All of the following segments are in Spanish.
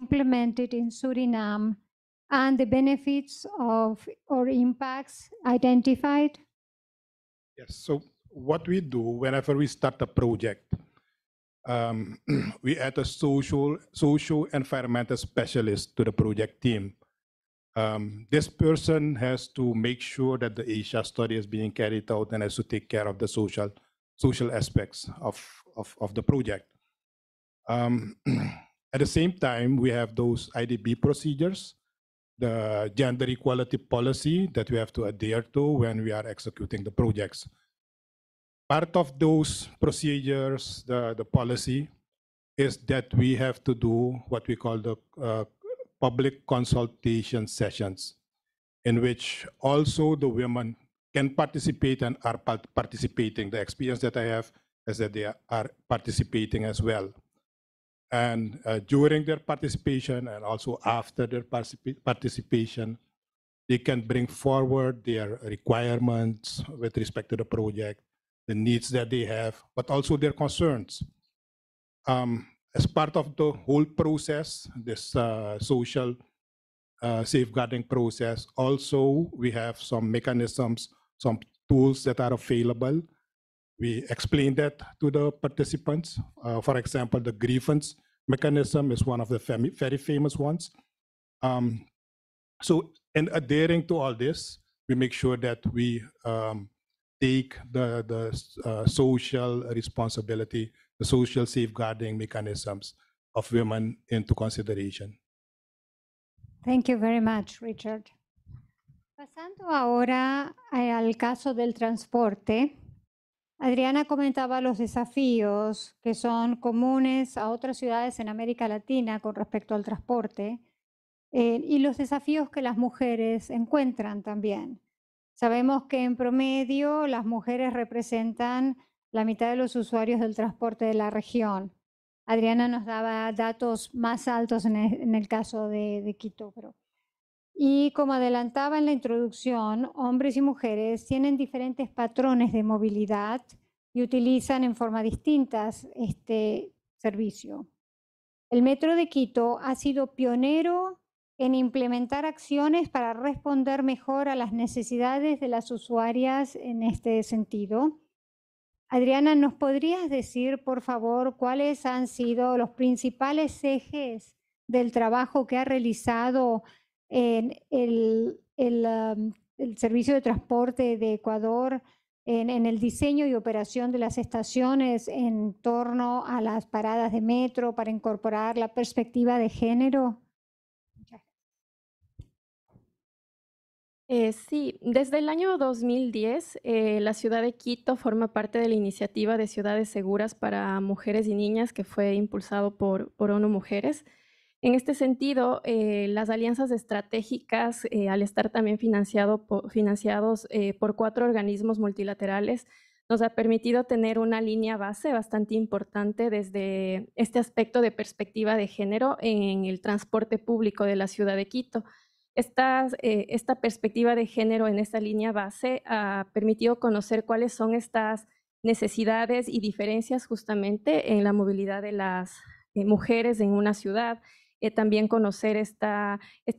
implemented in Suriname and the benefits of or impacts identified? Yes, so what we do whenever we start a project, um, we add a social, social environmental specialist to the project team. Um, this person has to make sure that the Asia study is being carried out and has to take care of the social, social aspects of, of, of the project. Um, At the same time, we have those IDB procedures, the gender equality policy that we have to adhere to when we are executing the projects. Part of those procedures, the, the policy, is that we have to do what we call the uh, public consultation sessions, in which also the women can participate and are participating. The experience that I have is that they are participating as well and uh, during their participation and also after their particip participation, they can bring forward their requirements with respect to the project, the needs that they have, but also their concerns. Um, as part of the whole process, this uh, social uh, safeguarding process, also we have some mechanisms, some tools that are available we explain that to the participants. Uh, for example, the grievance mechanism is one of the fam very famous ones. Um, so in adhering to all this, we make sure that we um, take the, the uh, social responsibility, the social safeguarding mechanisms of women into consideration. Thank you very much, Richard. Pasando ahora al caso del transporte, Adriana comentaba los desafíos que son comunes a otras ciudades en América Latina con respecto al transporte eh, y los desafíos que las mujeres encuentran también. Sabemos que en promedio las mujeres representan la mitad de los usuarios del transporte de la región. Adriana nos daba datos más altos en e-, el, caso de, Quito, Y como adelantaba en la introducción, hombres y mujeres tienen diferentes patrones de movilidad y utilizan en forma distinta este servicio. El Metro de Quito ha sido pionero en implementar acciones para responder mejor a las necesidades de las usuarias en este sentido. Adriana, ¿nos podrías decir, por favor, cuáles han sido los principales ejes del trabajo que ha realizado en el, el Servicio de Transporte de Ecuador en, el diseño y operación de las estaciones en torno a las paradas de metro para incorporar la perspectiva de género? Eh, sí, desde el año 2010 eh, la ciudad de Quito forma parte de la iniciativa de ciudades seguras para mujeres y niñas que fue impulsado por, por ONU Mujeres. En este sentido, eh, las alianzas estratégicas, eh, al estar también financiados eh, por cuatro organismos multilaterales, nos ha permitido tener una línea base bastante importante desde este aspecto de perspectiva de género en el transporte público de la ciudad de Quito. Esta, esta perspectiva de género en esta línea base ha permitido conocer cuáles son estas necesidades y diferencias justamente en la movilidad de las mujeres en una ciudad, eh, también conocer este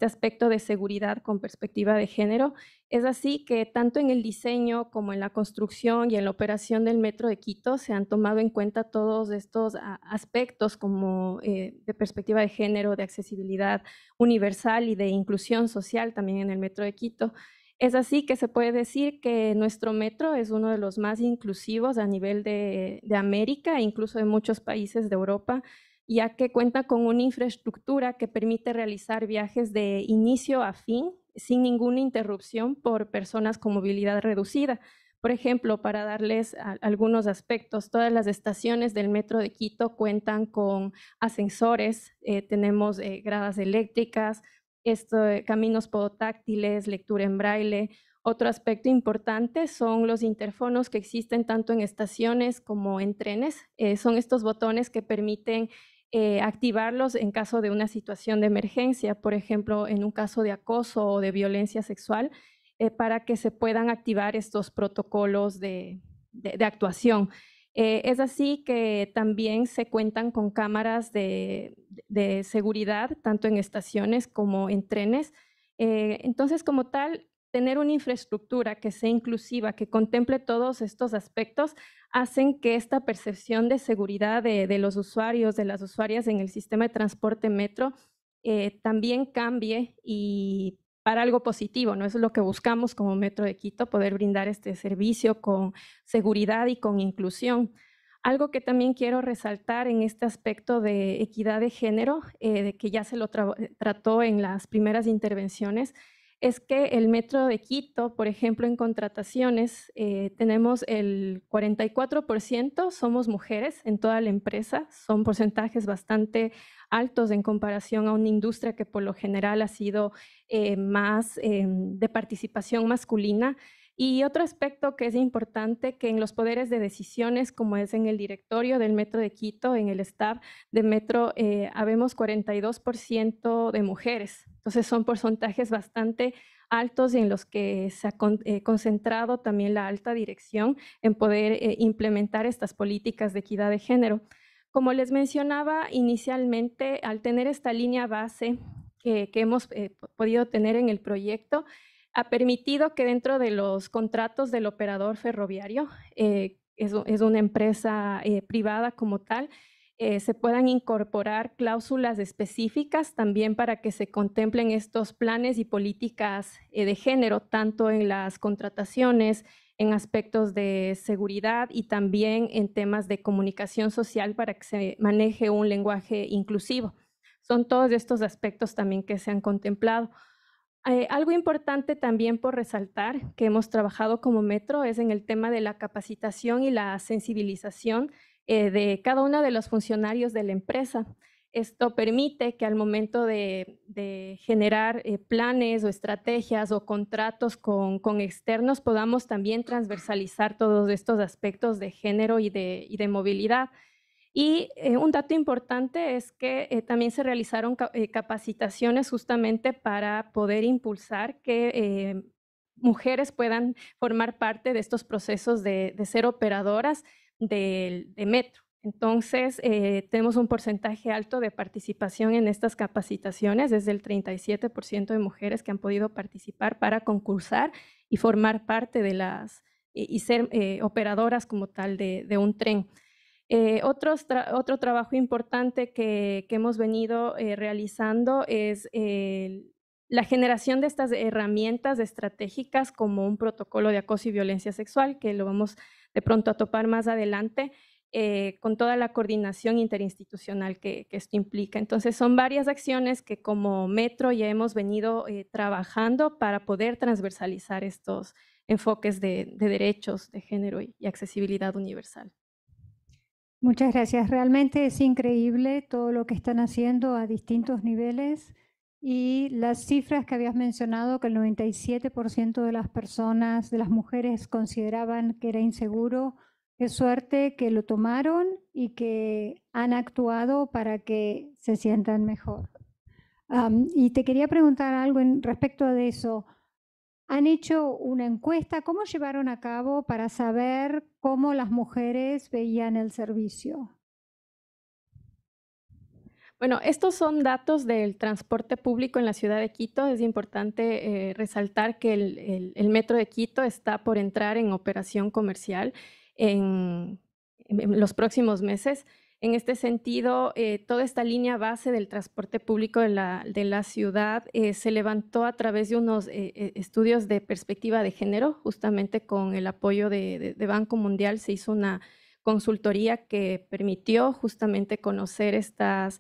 aspecto de seguridad con perspectiva de género. Es así que tanto en el diseño como en la construcción y en la operación del Metro de Quito se han tomado en cuenta todos estos aspectos como eh, de perspectiva de género, de accesibilidad universal y de inclusión social también en el Metro de Quito. Es así que se puede decir que nuestro metro es uno de los más inclusivos a nivel de América e incluso de muchos países de Europa ya que cuenta con una infraestructura que permite realizar viajes de inicio a fin sin ninguna interrupción por personas con movilidad reducida. Por ejemplo, para darles algunos aspectos, todas las estaciones del metro de Quito cuentan con ascensores, eh, tenemos eh, gradas eléctricas, esto, eh, caminos podotáctiles, lectura en braille. Otro aspecto importante son los interfonos que existen tanto en estaciones como en trenes. son estos botones que permiten eh, activarlos en caso de una situación de emergencia, por ejemplo, en un caso de acoso o de violencia sexual, eh, para que se puedan activar estos protocolos de, actuación. Eh, es así que también se cuentan con cámaras de, de seguridad, tanto en estaciones como en trenes. entonces, como tal, tener una infraestructura que sea inclusiva, que contemple todos estos aspectos, hacen que esta percepción de seguridad de, los usuarios, de las usuarias en el sistema de transporte metro, eh, también cambie y para algo positivo, ¿no? es lo que buscamos como Metro de Quito, poder brindar este servicio con seguridad y con inclusión. Algo que también quiero resaltar en este aspecto de equidad de género, eh, que ya se lo eh, trató en las primeras intervenciones, es que el Metro de Quito, por ejemplo, en contrataciones, eh, tenemos el 44% somos mujeres en toda la empresa. Son porcentajes bastante altos en comparación a una industria que por lo general ha sido eh, más eh, de participación masculina. Y otro aspecto que es importante, que en los poderes de decisiones, como es en el directorio del Metro de Quito, en el staff de Metro, habemos 42% de mujeres. Entonces son porcentajes bastante altos en los que se ha eh, concentrado también la alta dirección en poder eh, implementar estas políticas de equidad de género. Como les mencionaba inicialmente, al tener esta línea base que, hemos eh, podido tener en el proyecto, ha permitido que dentro de los contratos del operador ferroviario, es, es, una empresa privada como tal, eh, se puedan incorporar cláusulas específicas también para que se contemplen estos planes y políticas eh, de género, tanto en las contrataciones, en aspectos de seguridad y también en temas de comunicación social para que se maneje un lenguaje inclusivo. Son todos estos aspectos también que se han contemplado. Eh, algo importante también por resaltar que hemos trabajado como Metro es en el tema de la capacitación y la sensibilización eh, de cada uno de los funcionarios de la empresa. Esto permite que al momento de, generar eh, planes o estrategias o contratos con, externos podamos también transversalizar todos estos aspectos de género y de, movilidad. Y eh, un dato importante es que también se realizaron capacitaciones justamente para poder impulsar que mujeres puedan formar parte de estos procesos de, de ser operadoras de, metro. Entonces, eh, tenemos un porcentaje alto de participación en estas capacitaciones, desde el 37% de mujeres que han podido participar para concursar y formar parte de las y, ser eh, operadoras como tal de, un tren. Eh, otro trabajo importante que, que hemos venido eh, realizando es el la generación de estas herramientas estratégicas como un protocolo de acoso y violencia sexual, que lo vamos de pronto a topar más adelante, eh, con toda la coordinación interinstitucional que, esto implica. Entonces, son varias acciones que como Metro ya hemos venido eh, trabajando para poder transversalizar estos enfoques de, derechos de género y accesibilidad universal. Muchas gracias. Realmente es increíble todo lo que están haciendo a distintos niveles. Y las cifras que habías mencionado, que el 97% de las personas, de las mujeres, consideraban que era inseguro, qué suerte que lo tomaron y que han actuado para que se sientan mejor. y te quería preguntar algo en, respecto a eso. ¿Han hecho una encuesta? ¿Cómo llevaron a cabo para saber cómo las mujeres veían el servicio? Bueno, estos son datos del transporte público en la ciudad de Quito. Es importante eh, resaltar que el, metro de Quito está por entrar en operación comercial en, los próximos meses. En este sentido, eh, toda esta línea base del transporte público de la, ciudad eh, se levantó a través de unos estudios de perspectiva de género, justamente con el apoyo de, Banco Mundial se hizo una consultoría que permitió justamente conocer estas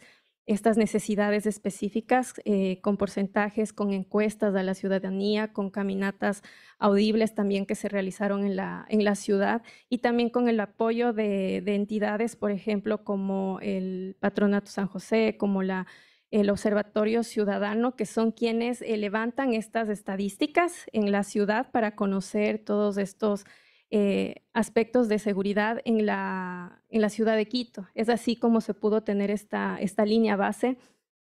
estas necesidades específicas eh, con porcentajes, con encuestas a la ciudadanía, con caminatas audibles también que se realizaron en la, en la ciudad y también con el apoyo de, entidades, por ejemplo, como el Patronato San José, como la el Observatorio Ciudadano, que son quienes levantan estas estadísticas en la ciudad para conocer todos estos eh, aspectos de seguridad en la, en la ciudad de Quito. Es así como se pudo tener esta, esta línea base,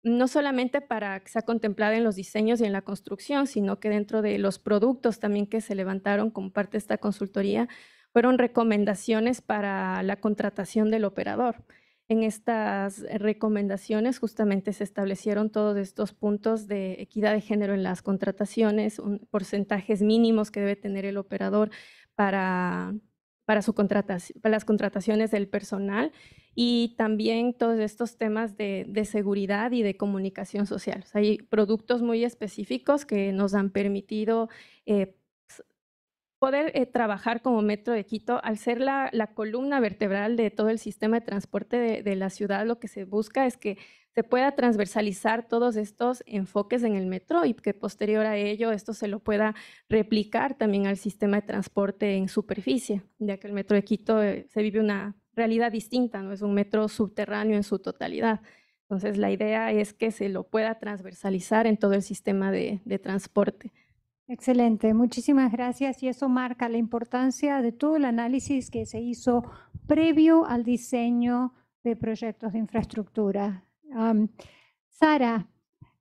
no solamente para que sea contemplada en los diseños y en la construcción, sino que dentro de los productos también que se levantaron como parte de esta consultoría, fueron recomendaciones para la contratación del operador. En estas recomendaciones justamente se establecieron todos estos puntos de equidad de género en las contrataciones, un porcentajes mínimos que debe tener el operador, para, para, su contratación, para las contrataciones del personal y también todos estos temas de, seguridad y de comunicación social. hay productos muy específicos que nos han permitido eh, poder eh, trabajar como Metro de Quito, al ser la, columna vertebral de todo el sistema de transporte de, la ciudad, lo que se busca es que se pueda transversalizar todos estos enfoques en el metro y que posterior a ello esto se lo pueda replicar también al sistema de transporte en superficie, ya que el Metro de Quito eh, se vive una realidad distinta, no es un metro subterráneo en su totalidad. Entonces la idea es que se lo pueda transversalizar en todo el sistema de transporte. Excelente, muchísimas gracias y eso marca la importancia de todo el análisis que se hizo previo al diseño de proyectos de infraestructura. Sara,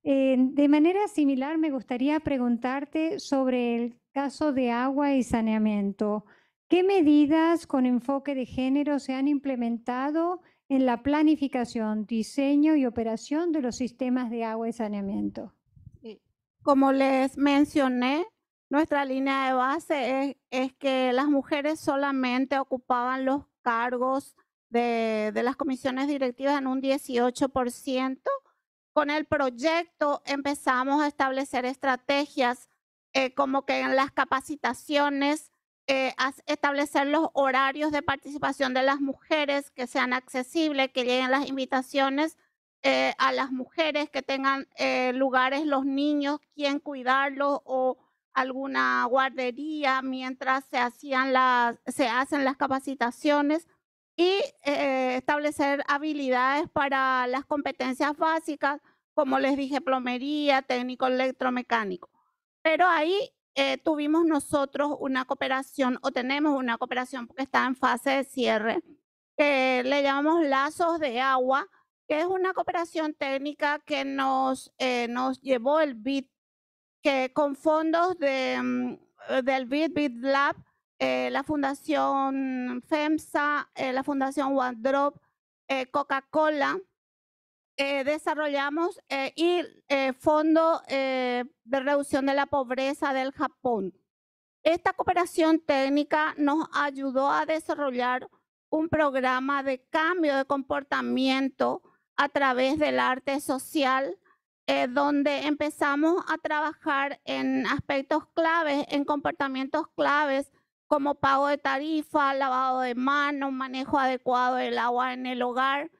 eh, de manera similar me gustaría preguntarte sobre el caso de agua y saneamiento. ¿Qué medidas con enfoque de género se han implementado en la planificación, diseño y operación de los sistemas de agua y saneamiento? Como les mencioné, nuestra línea de base es, que las mujeres solamente ocupaban los cargos de, las comisiones directivas en un 18%. Con el proyecto empezamos a establecer estrategias eh, como que en las capacitaciones, eh, establecer los horarios de participación de las mujeres que sean accesibles, que lleguen las invitaciones eh, a las mujeres que tengan eh, lugares, los niños, quién cuidarlos o alguna guardería mientras se, hacían las, se hacen las capacitaciones y eh, establecer habilidades para las competencias básicas, como les dije, plomería, técnico electromecánico. Pero ahí tuvimos nosotros una cooperación, o tenemos una cooperación porque está en fase de cierre, que le llamamos lazos de agua, que es una cooperación técnica que nos, eh, nos llevó el BID, que con fondos de, mm, eh, del BID, Lab, eh, la Fundación FEMSA, la Fundación Onedrop Coca-Cola, desarrollamos y Fondo de Reducción de la Pobreza del Japón. Esta cooperación técnica nos ayudó a desarrollar un programa de cambio de comportamiento a través del arte social, eh, donde empezamos a trabajar en aspectos claves, en comportamientos claves como pago de tarifa, lavado de manos, manejo adecuado del agua en el hogar,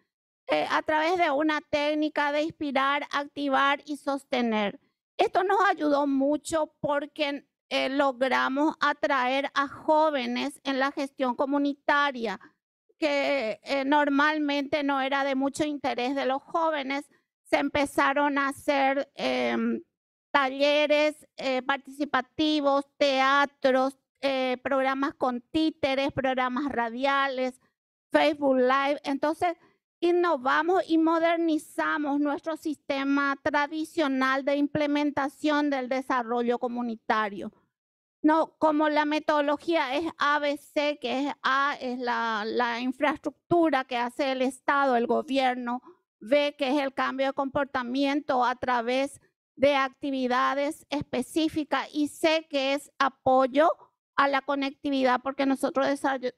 eh, a través de una técnica de inspirar, activar y sostener. Esto nos ayudó mucho porque eh, logramos atraer a jóvenes en la gestión comunitaria que eh, normalmente no era de mucho interés de los jóvenes, se empezaron a hacer em, talleres eh, participativos, teatros, eh, programas con títeres, programas radiales, Facebook Live. Entonces, innovamos y modernizamos nuestro sistema tradicional de implementación del desarrollo comunitario. No, como la metodología es ABC, que es A, es la, la infraestructura que hace el Estado, el gobierno, B, que es el cambio de comportamiento a través de actividades específicas y C, que es apoyo a la conectividad, porque nosotros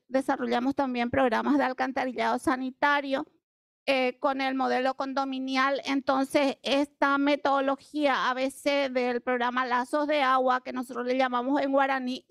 desarrollamos también programas de alcantarillado sanitario eh, con el modelo condominial. Entonces, esta metodología ABC del programa Lazos de Agua, que nosotros le llamamos en guaraní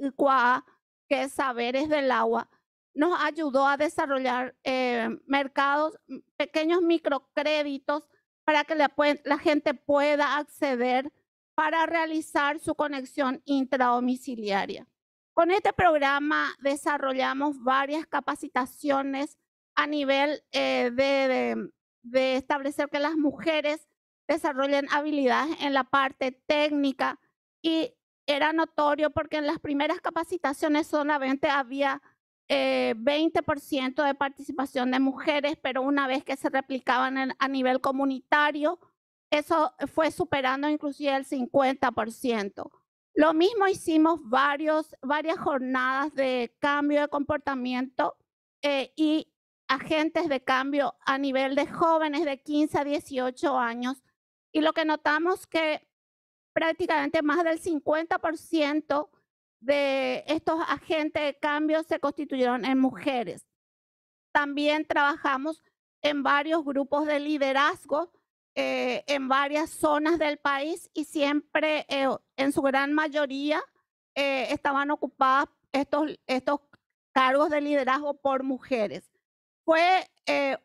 que es Saberes del Agua, nos ayudó a desarrollar eh, mercados, pequeños microcréditos para que la, la, gente pueda acceder para realizar su conexión intradomiciliaria. Con este programa desarrollamos varias capacitaciones a nivel eh, de, de establecer que las mujeres desarrollen habilidades en la parte técnica y era notorio porque en las primeras capacitaciones solamente había eh, 20% de participación de mujeres, pero una vez que se replicaban a nivel comunitario, eso fue superando inclusive el 50%. Lo mismo hicimos varios, varias jornadas de cambio de comportamiento eh, y agentes de cambio a nivel de jóvenes de 15 a 18 años y lo que notamos que prácticamente más del 50% de estos agentes de cambio se constituyeron en mujeres. También trabajamos en varios grupos de liderazgo eh, en varias zonas del país y siempre, eh, en su gran mayoría, eh, estaban ocupadas estos, estos cargos de liderazgo por mujeres fue, eh,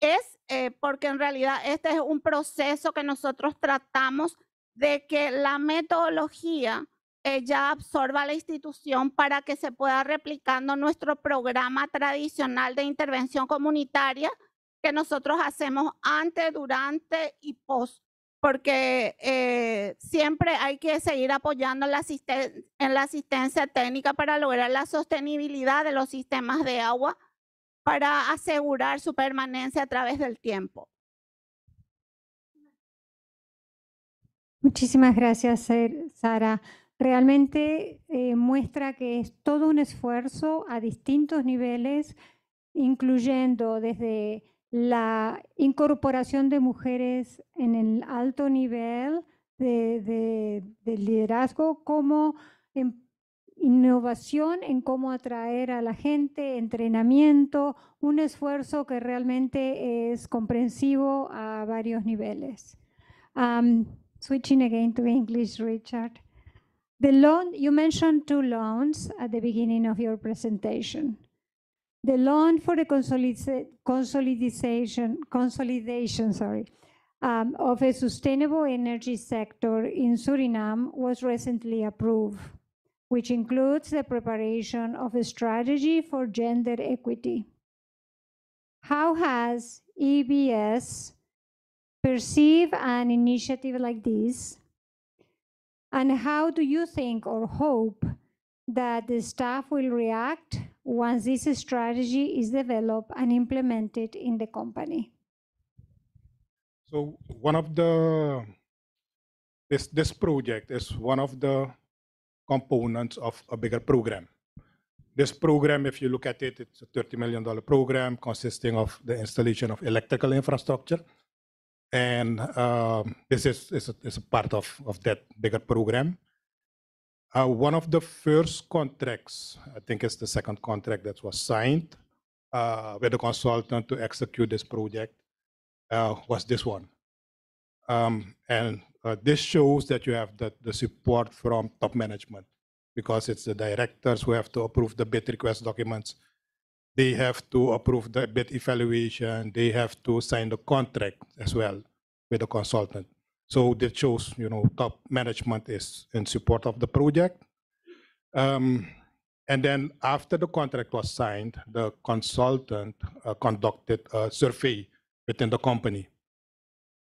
es eh, porque en realidad este es un proceso que nosotros tratamos de que la metodología eh, ya absorba la institución para que se pueda replicando nuestro programa tradicional de intervención comunitaria que nosotros hacemos antes, durante y post, porque siempre hay que seguir apoyando en la asistencia técnica para lograr la sostenibilidad de los sistemas de agua para asegurar su permanencia a través del tiempo. Muchísimas gracias, Sara. Realmente eh, muestra que es todo un esfuerzo a distintos niveles, incluyendo desde la incorporación de mujeres en el alto nivel del liderazgo como en em, innovación en cómo atraer a la gente, entrenamiento, un esfuerzo que realmente es comprensivo a varios niveles. Um, switching again to English, Richard. The loan, you mentioned two loans at the beginning of your presentation. The loan for the consolidation, consolidation um, of a sustainable energy sector in Suriname was recently approved. which includes the preparation of a strategy for gender equity. How has EBS perceived an initiative like this? And how do you think or hope that the staff will react once this strategy is developed and implemented in the company? So one of the this this project is one of the components of a bigger program. This program, if you look at it, it's a $30 million program consisting of the installation of electrical infrastructure. And um, this is, is, a, is a part of, of that bigger program. Uh, one of the first contracts, I think it's the second contract that was signed uh, with the consultant to execute this project, uh, was this one. Um, and uh, this shows that you have the, the support from top management because it's the directors who have to approve the bid request documents. They have to approve the bid evaluation. They have to sign the contract as well with the consultant. So this shows, you know, top management is in support of the project. Um, and then after the contract was signed, the consultant uh, conducted a survey within the company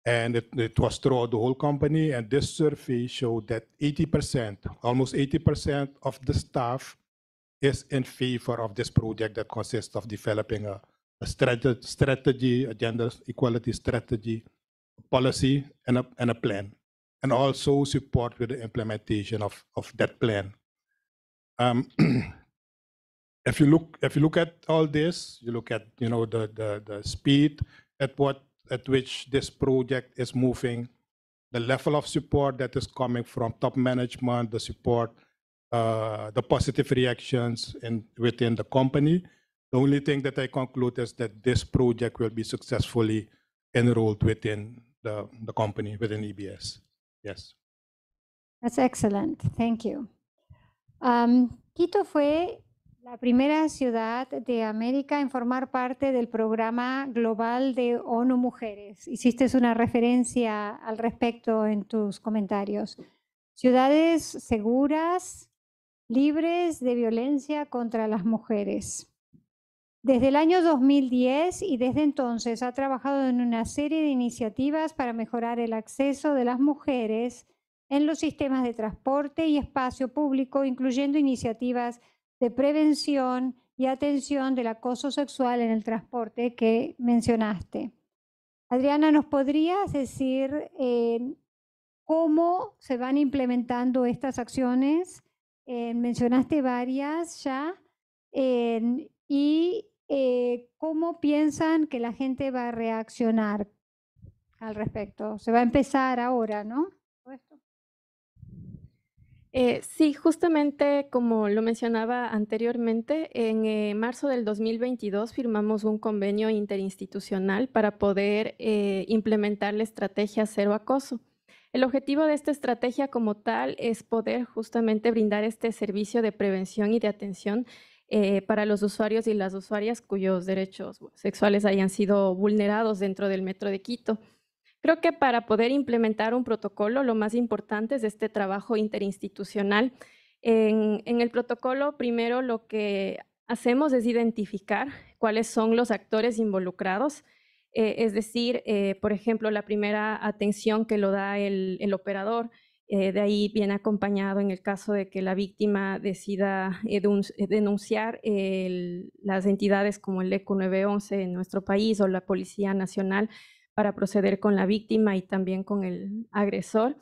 and it, it, was throughout the whole company. And this survey showed that 80%, almost 80% of the staff is in favor of this project that consists of developing a, a strategy, a gender equality strategy, policy, and a, and a plan, and also support with the implementation of, of that plan. Um, if you look if you look at all this, you look at you know the, the, the speed at what at which this project is moving, the level of support that is coming from top management, the support, uh, the positive reactions in, within the company. The only thing that I conclude is that this project will be successfully enrolled within the, the company, within EBS. Yes. That's excellent. Thank you. Um, Quito fue la primera ciudad de América en formar parte del programa global de ONU Mujeres. Hiciste una referencia al respecto en tus comentarios. Ciudades seguras, libres de violencia contra las mujeres. Desde el año 2010 y desde entonces ha trabajado en una serie de iniciativas para mejorar el acceso de las mujeres en los sistemas de transporte y espacio público, incluyendo iniciativas de prevención y atención del acoso sexual en el transporte que mencionaste. Adriana, ¿nos podrías decir eh, cómo se van implementando estas acciones? Eh, mencionaste varias ya. Eh, ¿Y cómo piensan que la gente va a reaccionar al respecto? Se va a empezar ahora, ¿no? Eh, sí, justamente como lo mencionaba anteriormente, en eh, marzo del 2022 firmamos un convenio interinstitucional para poder eh, implementar la estrategia cero acoso. El objetivo de esta estrategia como tal es poder justamente brindar este servicio de prevención y de atención para los usuarios y las usuarias cuyos derechos sexuales hayan sido vulnerados dentro del Metro de Quito. Creo que para poder implementar un protocolo, lo más importante es este trabajo interinstitucional. En, el protocolo, primero lo que hacemos es identificar cuáles son los actores involucrados, eh, es decir, eh, por ejemplo, la primera atención que lo da el, operador, eh, de ahí viene acompañado en el caso de que la víctima decida denunciar las entidades como el ECO 911 en nuestro país o la Policía Nacional para proceder con la víctima y también con el agresor.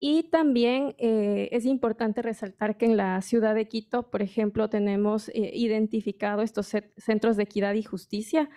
Y también eh, es importante resaltar que en la ciudad de Quito, por ejemplo, tenemos eh, identificado estos centros de equidad y justicia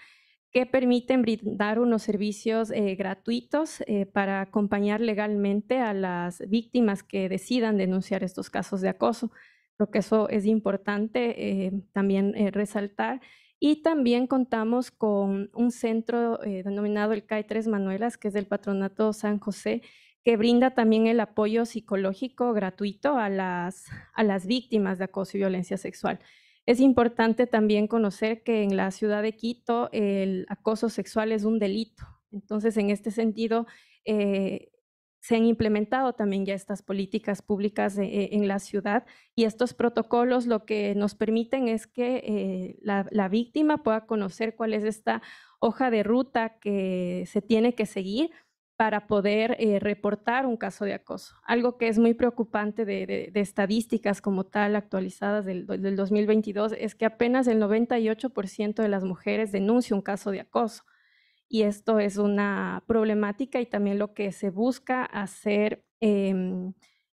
que permiten brindar unos servicios eh, gratuitos para acompañar legalmente a las víctimas que decidan denunciar estos casos de acoso. Creo que eso es importante también resaltar. Y también contamos con un centro eh, denominado el CAE 3 Manuelas, que es del Patronato San José, que brinda también el apoyo psicológico gratuito a las, a las víctimas de acoso y violencia sexual. Es importante también conocer que en la ciudad de Quito el acoso sexual es un delito. Entonces, en este sentido, eh, se han implementado también ya estas políticas públicas eh, en la ciudad y estos protocolos lo que nos permiten es que eh, la, víctima pueda conocer cuál es esta hoja de ruta que se tiene que seguir para poder eh, reportar un caso de acoso. Algo que es muy preocupante de, estadísticas como tal actualizadas del, del 2022 es que apenas el 98% de las mujeres denuncia un caso de acoso y esto es una problemática y también lo que se busca hacer em,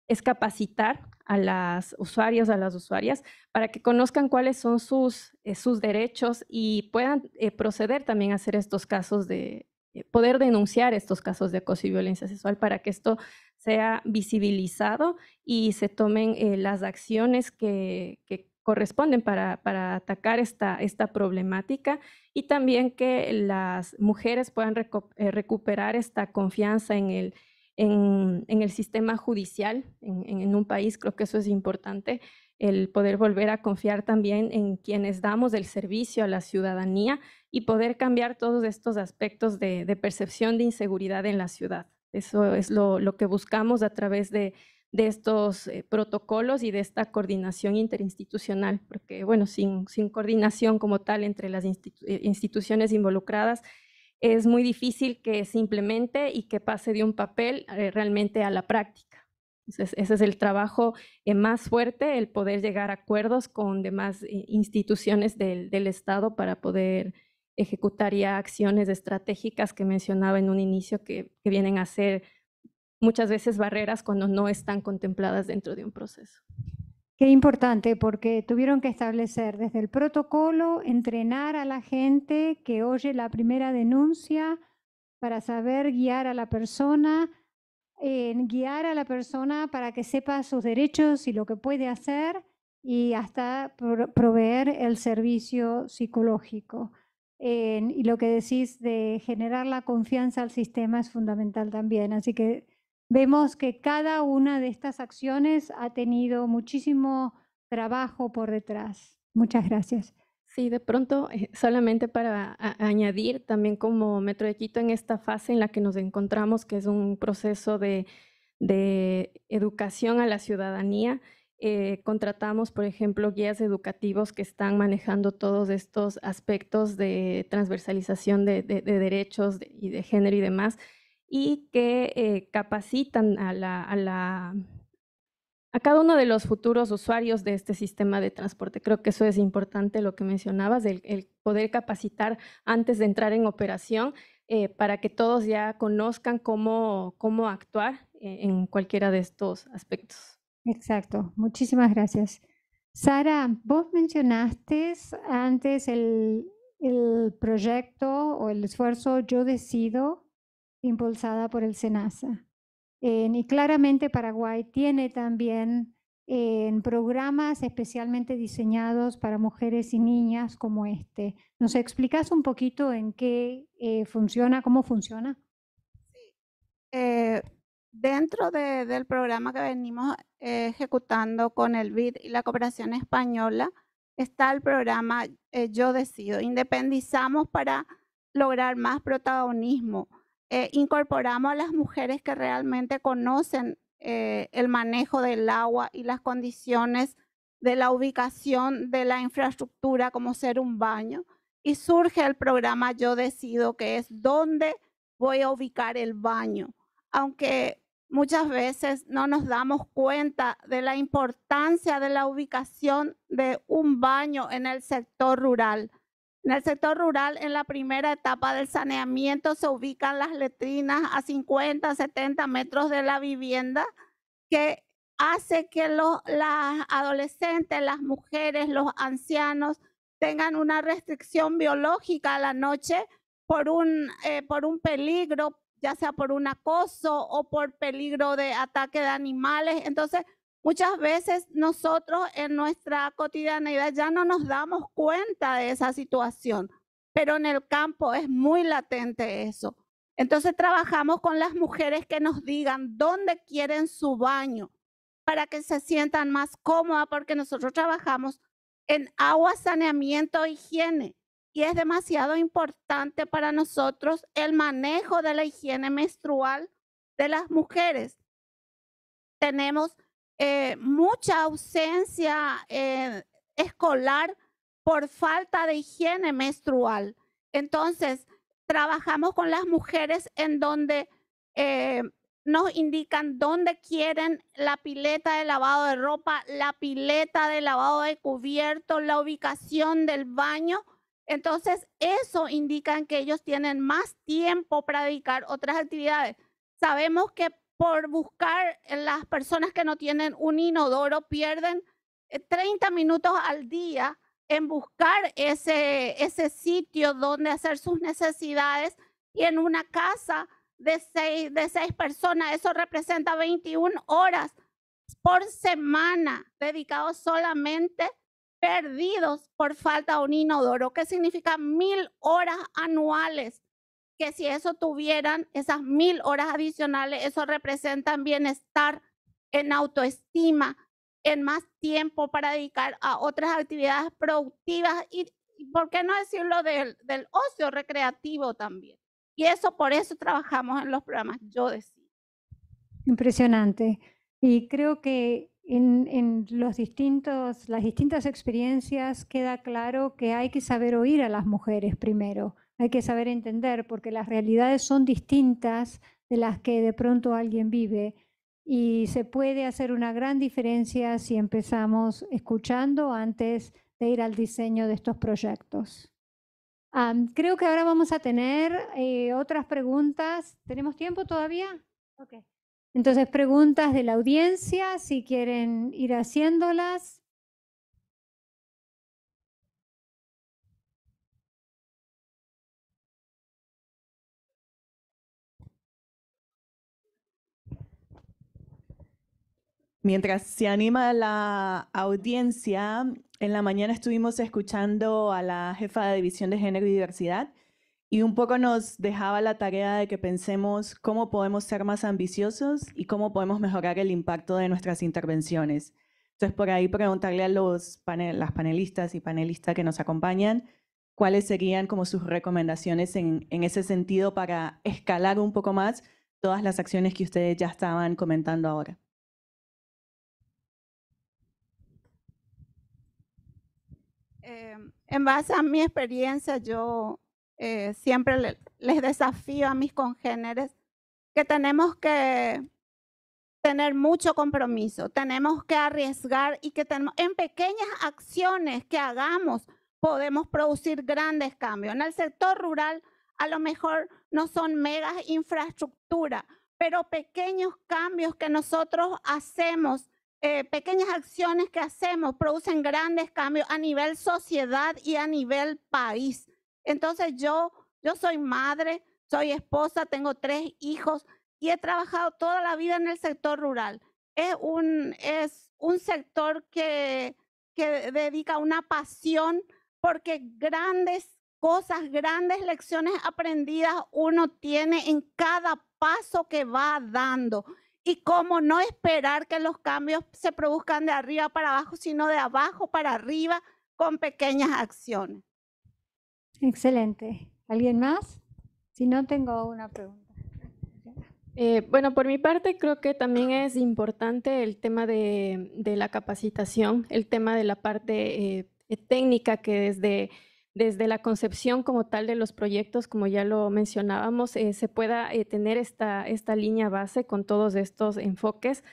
es capacitar a las usuarios, a las usuarias, para que conozcan cuáles son sus, eh, sus derechos y puedan eh, proceder también a hacer estos casos de, eh, poder denunciar estos casos de acoso y violencia sexual para que esto sea visibilizado y se tomen las acciones que, que corresponden para, atacar esta, esta, problemática y también que las mujeres puedan eh, recuperar esta confianza en el, en, el sistema judicial en, un país. Creo que eso es importante, el poder volver a confiar también en quienes damos el servicio a la ciudadanía y poder cambiar todos estos aspectos de, percepción de inseguridad en la ciudad. Eso es lo que buscamos a través de, de estos eh, protocolos y de esta coordinación interinstitucional, porque bueno, sin, coordinación como tal entre las eh, instituciones involucradas, es muy difícil que simplemente y que pase de un papel eh, realmente a la práctica. ese es el trabajo más fuerte, el poder llegar a acuerdos con demás instituciones del, Estado para poder ejecutar ya acciones estratégicas que mencionaba en un inicio que vienen a ser muchas veces barreras cuando no están contempladas dentro de un proceso. Qué importante, porque tuvieron que establecer desde el protocolo, entrenar a la gente que oye la primera denuncia para saber guiar a la persona, eh, guiar a la persona para que sepa sus derechos y lo que puede hacer y hasta proveer el servicio psicológico. y lo que decís de generar la confianza al sistema es fundamental también. Así que Vemos que cada una de estas acciones ha tenido muchísimo trabajo por detrás. Muchas gracias. Sí, de pronto, eh, solamente para añadir también como Metro de Quito en esta fase en la que nos encontramos, que es un proceso de, de educación a la ciudadanía, eh, contratamos, por ejemplo, guías educativos que están manejando todos estos aspectos de transversalización de derechos y de género y demás y que eh, capacitan a, la, a, cada uno de los futuros usuarios de este sistema de transporte. Creo que eso es importante, lo que mencionabas, el, poder capacitar antes de entrar en operación eh, para que todos ya conozcan cómo, actuar eh, en cualquiera de estos aspectos. Exacto, muchísimas gracias. Sara, vos mencionaste antes el, el proyecto o el esfuerzo Yo Decido impulsada por el SENASA. y claramente Paraguay tiene también programas especialmente diseñados para mujeres y niñas como este. ¿Nos explicas un poquito en qué eh, funciona, cómo funciona? Sí. Eh, dentro del programa que venimos ejecutando con el BID y la cooperación española, está el programa eh, Yo Decido. Independizamos para lograr más protagonismo eh, incorporamos a las mujeres que realmente conocen eh, el manejo del agua y las condiciones de la ubicación de la infraestructura como ser un baño. Y surge el programa Yo Decido, que es dónde voy a ubicar el baño. Aunque muchas veces no nos damos cuenta de la importancia de la ubicación de un baño en el sector rural. En el sector rural, en la primera etapa del saneamiento, se ubican las letrinas a 50, 70 metros de la vivienda, que hace que los, las adolescentes, las mujeres, los ancianos tengan una restricción biológica a la noche por un, eh, por un peligro, ya sea por un acoso o por peligro de ataque de animales. Entonces, Muchas veces nosotros en nuestra cotidianeidad ya no nos damos cuenta de esa situación, pero en el campo es muy latente eso. Entonces trabajamos con las mujeres que nos digan dónde quieren su baño para que se sientan más cómodas, porque nosotros trabajamos en agua, saneamiento, higiene. Y es demasiado importante para nosotros el manejo de la higiene menstrual de las mujeres. Tenemos eh, mucha ausencia eh, escolar por falta de higiene menstrual. Entonces, trabajamos con las mujeres en donde eh, nos indican dónde quieren la pileta de lavado de ropa, la pileta de lavado de cubierto, la ubicación del baño. Entonces, eso indica que ellos tienen más tiempo para dedicar otras actividades. Sabemos que por buscar las personas que no tienen un inodoro pierden 30 eh, minutos al día en buscar ese, ese sitio donde hacer sus necesidades y en una casa de seis, de seis personas, eso representa 21 horas por semana dedicados solamente perdidos por falta de un inodoro, que significa mil horas anuales que si eso tuvieran, esas mil horas adicionales, eso representa bienestar en autoestima, en más tiempo para dedicar a otras actividades productivas y, ¿por qué no decirlo del, del ocio recreativo también? Y eso, por eso trabajamos en los programas, yo decía. Impresionante. Y creo que en, en, los distintos, las distintas experiencias queda claro que hay que saber oír a las mujeres primero hay que saber entender, porque las realidades son distintas de las que de pronto alguien vive. Y se puede hacer una gran diferencia si empezamos escuchando antes de ir al diseño de estos proyectos. creo que ahora vamos a tener eh, otras preguntas. ¿Tenemos tiempo todavía? Okay. Entonces, preguntas de la audiencia, si quieren ir haciéndolas. Mientras se anima la audiencia, en la mañana estuvimos escuchando a la jefa de División de Género y Diversidad y un poco nos dejaba la tarea de que pensemos cómo podemos ser más ambiciosos y cómo podemos mejorar el impacto de nuestras intervenciones. Entonces, por ahí preguntarle a los las panelistas y panelistas que nos acompañan cuáles serían como sus recomendaciones en ese sentido para escalar un poco más todas las acciones que ustedes ya estaban comentando ahora. Eh, en base a mi experiencia, yo eh, siempre les desafío a mis congéneres que tenemos que tener mucho compromiso, tenemos que arriesgar y que en pequeñas acciones que hagamos podemos producir grandes cambios. En el sector rural a lo mejor no son megas infraestructura, pero pequeños cambios que nosotros hacemos eh, pequeñas acciones que hacemos producen grandes cambios a nivel sociedad y a nivel país. Entonces yo, yo soy madre, soy esposa, tengo tres hijos y he trabajado toda la vida en el sector rural. Es un, es un sector que, que dedica una pasión porque grandes cosas, grandes lecciones aprendidas uno tiene en cada paso que va dando y cómo no esperar que los cambios se produzcan de arriba para abajo, sino de abajo para arriba con pequeñas acciones. Excelente. ¿Alguien más? Si no, tengo una pregunta. Eh, bueno, por mi parte creo que también es importante el tema de, la capacitación, el tema de la parte eh, técnica que desde desde la concepción como tal de los proyectos, como ya lo mencionábamos, eh, se pueda eh, tener esta, esta línea base con todos estos enfoques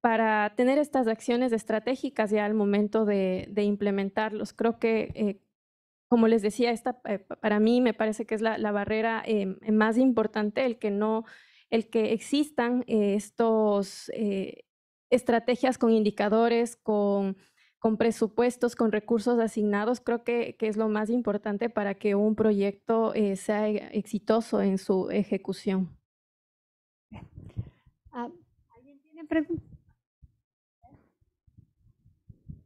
para tener estas acciones estratégicas ya al momento de, implementarlos. Creo que, eh, como les decía, esta para mí me parece que es la, barrera em, más importante, el que no, el que existan eh, estos estrategias con indicadores, con con presupuestos, con recursos asignados, creo que, es lo más importante para que un proyecto eh, sea e, exitoso en su ejecución. Ah, ¿Alguien tiene preguntas?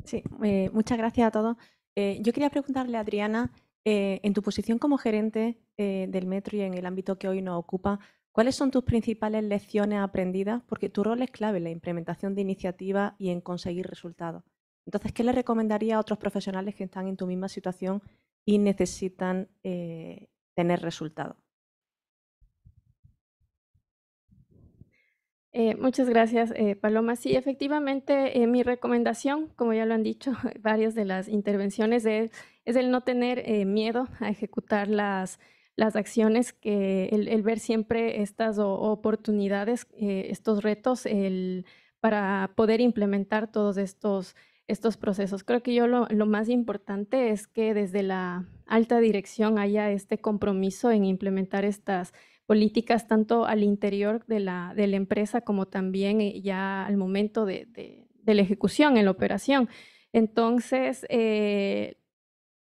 Sí, eh, muchas gracias a todos. Eh, yo quería preguntarle a Adriana, en tu posición como gerente del metro y en el ámbito que hoy nos ocupa, ¿cuáles son tus principales lecciones aprendidas? Porque tu rol es clave en la implementación de iniciativas y en conseguir resultados. Entonces, ¿qué le recomendaría a otros profesionales que están en tu misma situación y necesitan eh, tener resultados? Eh, muchas gracias, eh, Paloma. Sí, efectivamente, mi recomendación, como ya lo han dicho varias de las intervenciones, es, el no tener miedo a ejecutar las, acciones, el, ver siempre estas oportunidades, estos retos, para poder implementar todos estos estos procesos. Creo que yo lo, más importante es que desde la alta dirección haya este compromiso en implementar estas políticas tanto al interior de la, de la empresa como también eh, ya al momento de, la ejecución, en la operación. Entonces, eh,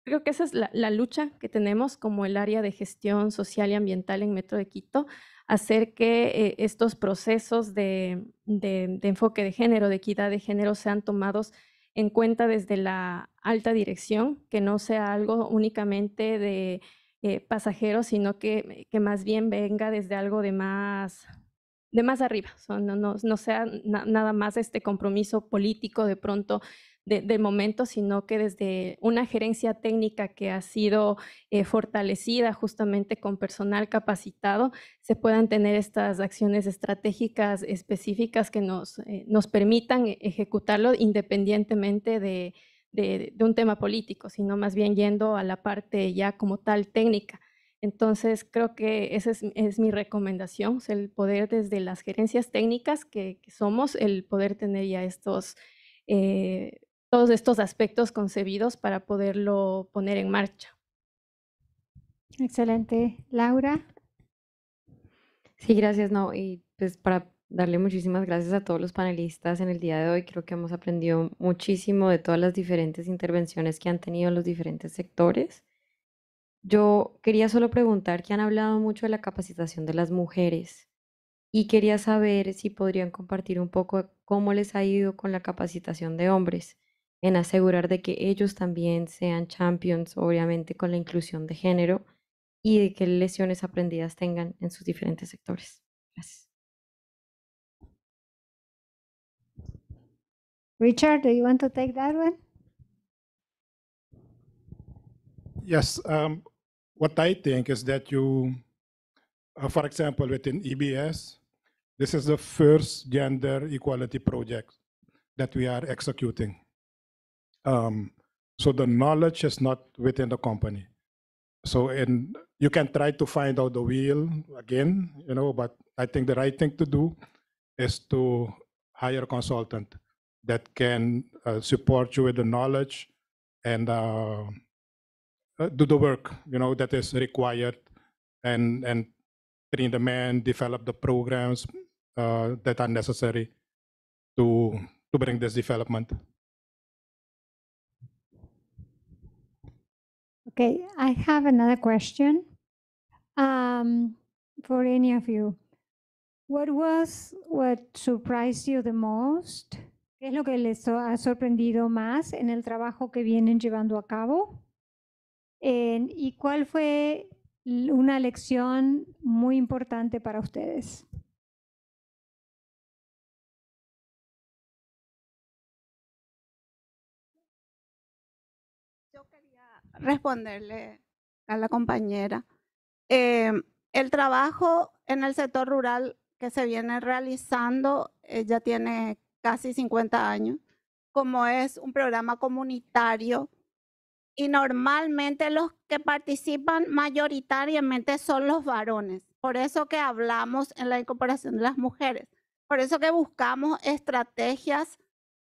creo que esa es la, lucha que tenemos como el área de gestión social y ambiental en Metro de Quito, hacer que eh, estos procesos de, enfoque de género, de equidad de género, sean tomados en cuenta desde la alta dirección, que no sea algo únicamente de eh, pasajeros, sino que, que, más bien venga desde algo de más, de más arriba, no, sea nada más este compromiso político de pronto de, momento, sino que desde una gerencia técnica que ha sido eh, fortalecida justamente con personal capacitado, se puedan tener estas acciones estratégicas específicas que nos, eh, nos permitan e, ejecutarlo independientemente de, un tema político, sino más bien yendo a la parte ya como tal técnica. Entonces, creo que esa es, mi recomendación, es el poder desde las gerencias técnicas que, somos, el poder tener ya estos eh, todos estos aspectos concebidos para poderlo poner en marcha. Excelente. Laura. Sí, gracias, no. Y pues para darle muchísimas gracias a todos los panelistas en el día de hoy. Creo que hemos aprendido muchísimo de todas las diferentes intervenciones que han tenido los diferentes sectores. Yo quería solo preguntar que han hablado mucho de la capacitación de las mujeres y quería saber si podrían compartir un poco cómo les ha ido con la capacitación de hombres en asegurar de que ellos también sean champions, obviamente con la inclusión de género y de que lesiones aprendidas tengan en sus diferentes sectores. Gracias. Richard, do you want to take that one? Yes. Um, what I think is that you, uh, for example, within EBS, this is the first gender equality project that we are executing. Um, so the knowledge is not within the company. So and you can try to find out the wheel again, you know, but I think the right thing to do is to hire a consultant that can uh, support you with the knowledge and uh, uh do the work, you know, that is required and, and train the man, develop the programs uh, that are necessary to, to bring this development. Okay, I have another question um, for any of you. What was what surprised you the most? ¿Qué es lo que les ha sorprendido más en el trabajo que vienen llevando a cabo? ¿Y cuál fue una lección muy importante para ustedes? responderle a la compañera. Em, el trabajo en el sector rural que se viene realizando eh, ya tiene casi 50 años, como es un programa comunitario y normalmente los que participan mayoritariamente son los varones. Por eso que hablamos en la incorporación de las mujeres, por eso que buscamos estrategias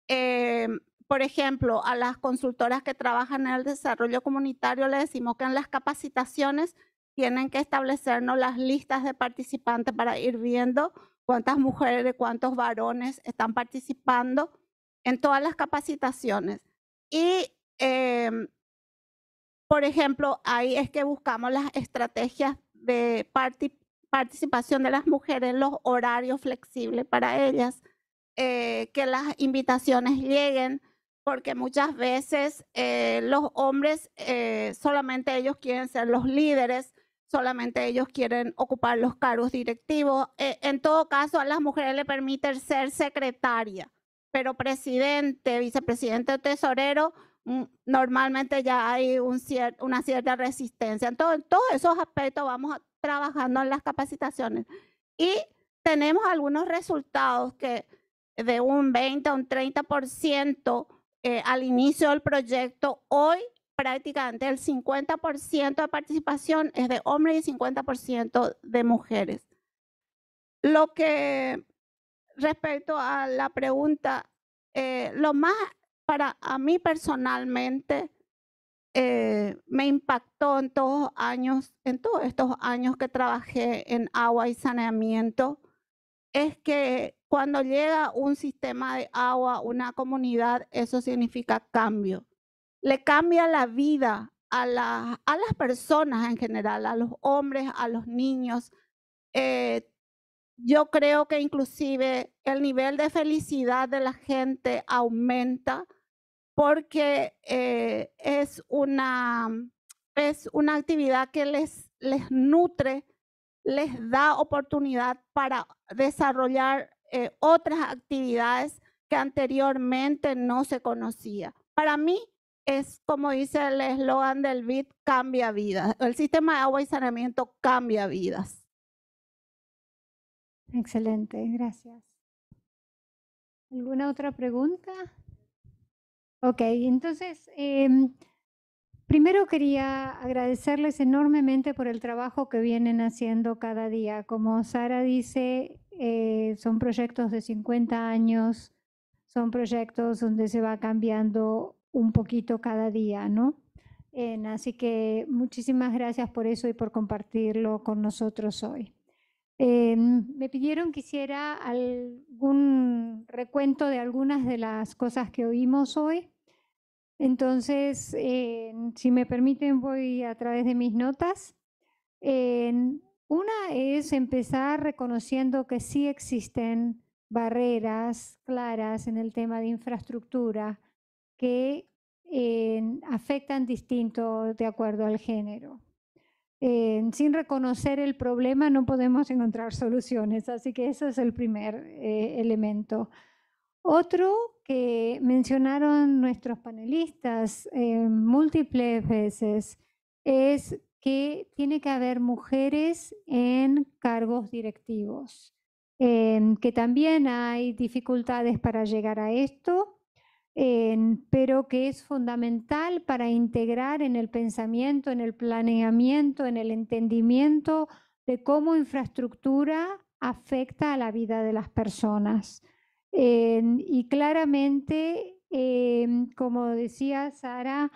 em, por ejemplo, a las consultoras que trabajan en el desarrollo comunitario le decimos que en las capacitaciones tienen que establecernos las listas de participantes para ir viendo cuántas mujeres, cuántos varones están participando en todas las capacitaciones. Y, em, por ejemplo, ahí es que buscamos las estrategias de participación de las mujeres, los horarios flexibles para ellas, eh, que las invitaciones lleguen, porque muchas veces eh, los hombres eh, solamente ellos quieren ser los líderes, solamente ellos quieren ocupar los cargos directivos. Eh, en todo caso, a las mujeres le permiten ser secretaria, pero presidente, vicepresidente o tesorero, mm, normalmente ya hay un una cierta resistencia. Entonces, en todos esos aspectos vamos trabajando en las capacitaciones y tenemos algunos resultados que de un 20 a un 30% eh, al inicio del proyecto. Hoy prácticamente el 50% de participación es de hombres y 50% de mujeres. Lo que respecto a la pregunta, eh, lo más para a mí personalmente eh, me impactó en todos años, en todos estos años que trabajé en agua y saneamiento, es que cuando llega un sistema de agua, una comunidad, eso significa cambio. Le cambia la vida a, a las personas en general, a los hombres, a los niños. Eh, yo creo que inclusive el nivel de felicidad de la gente aumenta porque eh, es, una, es una actividad que les, les nutre, les da oportunidad para desarrollar eh, otras actividades que anteriormente no se conocía. Para mí es como dice el eslogan del BID, cambia vidas. El sistema de agua y saneamiento cambia vidas. Excelente, gracias. ¿Alguna otra pregunta? Ok, entonces, eh, primero quería agradecerles enormemente por el trabajo que vienen haciendo cada día. Como Sara dice, eh, son proyectos de 50 años, son proyectos donde se va cambiando un poquito cada día, ¿no? Eh, así que muchísimas gracias por eso y por compartirlo con nosotros hoy. Eh, me pidieron que hiciera algún recuento de algunas de las cosas que oímos hoy. Entonces, si me permiten, voy a través de mis notas. Una es empezar reconociendo que sí existen barreras claras en el tema de infraestructura que afectan distinto de acuerdo al género. sin reconocer el problema no podemos encontrar soluciones, así que ese es el primer eh, elemento. Otro que mencionaron nuestros panelistas eh, múltiples veces es que tiene que haber mujeres en cargos directivos, que también hay dificultades para llegar a esto, pero que es fundamental para integrar en el pensamiento, en el planeamiento, en el entendimiento de cómo infraestructura afecta a la vida de las personas. y claramente, em, como decía Sara,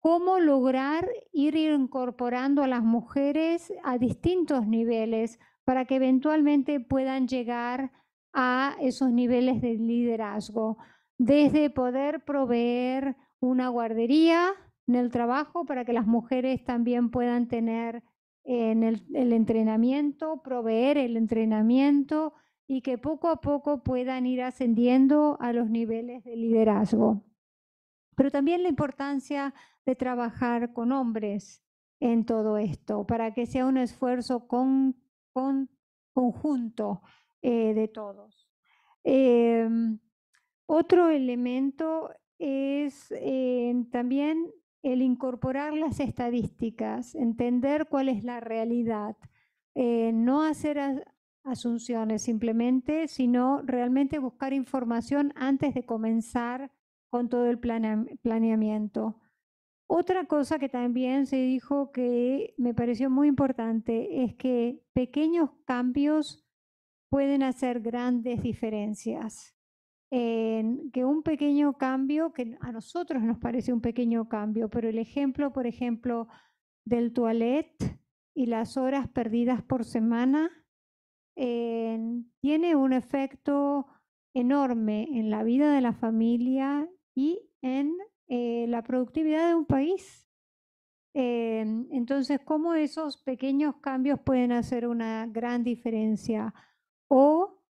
cómo lograr ir incorporando a las mujeres a distintos niveles para que eventualmente puedan llegar a esos niveles de liderazgo, desde poder proveer una guardería en el trabajo para que las mujeres también puedan tener eh, en el, el entrenamiento, proveer el entrenamiento y que poco a poco puedan ir ascendiendo a los niveles de liderazgo. Pero también la importancia de trabajar con hombres en todo esto, para que sea un esfuerzo conjunto eh, de todos. Em, otro elemento es eh, también el incorporar las estadísticas, entender cuál es la realidad, eh, no hacer asunciones simplemente, sino realmente buscar información antes de comenzar con todo el planeamiento. Otra cosa que también se dijo que me pareció muy importante es que pequeños cambios pueden hacer grandes diferencias. que un pequeño cambio, que a nosotros nos parece un pequeño cambio, pero el ejemplo, por ejemplo, del toilet y las horas perdidas por semana, eh, tiene un efecto enorme en la vida de la familia y en eh, la productividad de un país. Em, entonces, cómo esos pequeños cambios pueden hacer una gran diferencia. O,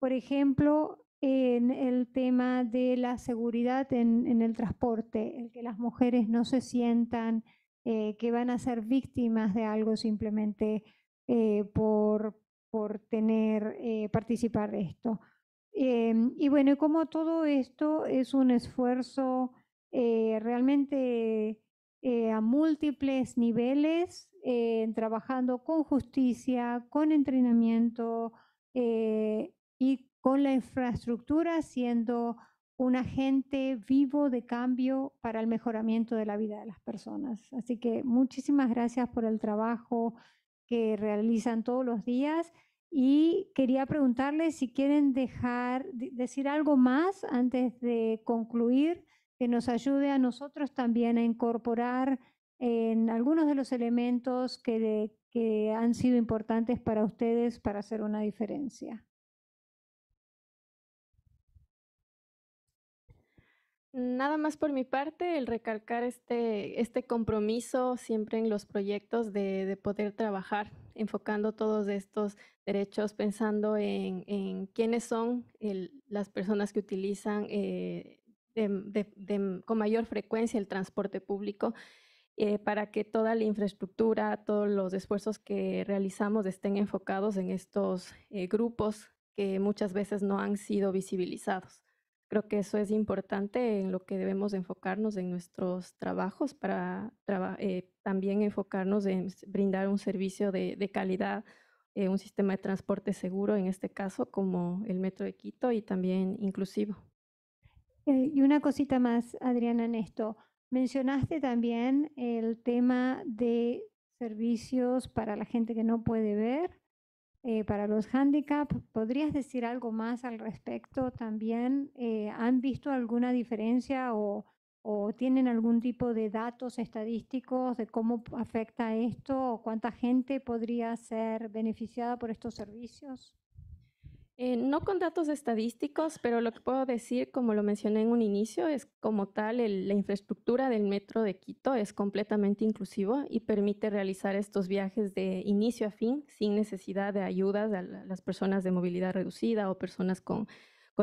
por ejemplo, en el tema de la seguridad en, el transporte, el que las mujeres no se sientan eh, que van a ser víctimas de algo simplemente eh, por, por tener, participar de esto. Em, y bueno, como todo esto es un esfuerzo eh, realmente eh, a múltiples niveles, eh, trabajando con justicia, con entrenamiento y con la infraestructura, siendo un agente vivo de cambio para el mejoramiento de la vida de las personas. Así que muchísimas gracias por el trabajo que realizan todos los días y quería preguntarles si quieren dejar, decir algo más antes de concluir, que nos ayude a nosotros también a incorporar en algunos de los elementos que, han sido importantes para ustedes para hacer una diferencia. Nada más por mi parte, el recalcar este, este compromiso siempre en los proyectos de, de poder trabajar enfocando todos estos derechos, pensando en, quiénes son las personas que utilizan eh, con mayor frecuencia el transporte público. Eh, para que toda la infraestructura, todos los esfuerzos que realizamos estén enfocados en estos eh, grupos que muchas veces no han sido visibilizados. Creo que eso es importante en lo que debemos enfocarnos en nuestros trabajos para eh, también enfocarnos en brindar un servicio de, calidad, eh, un sistema de transporte seguro, en este caso como el Metro de Quito y también inclusivo. Eh, y una cosita más, Adriana, en esto. Mencionaste también el tema de servicios para la gente que no puede ver eh, para los handicap. ¿Podrías decir algo más al respecto también? Eh, ¿Han visto alguna diferencia o, o, tienen algún tipo de datos estadísticos de cómo afecta esto o cuánta gente podría ser beneficiada por estos servicios? Eh, no con datos estadísticos, pero lo que puedo decir, como lo mencioné en un inicio, es como tal, la infraestructura del metro de Quito es completamente inclusiva y permite realizar estos viajes de inicio a fin sin necesidad de ayudas a las personas de movilidad reducida o personas con,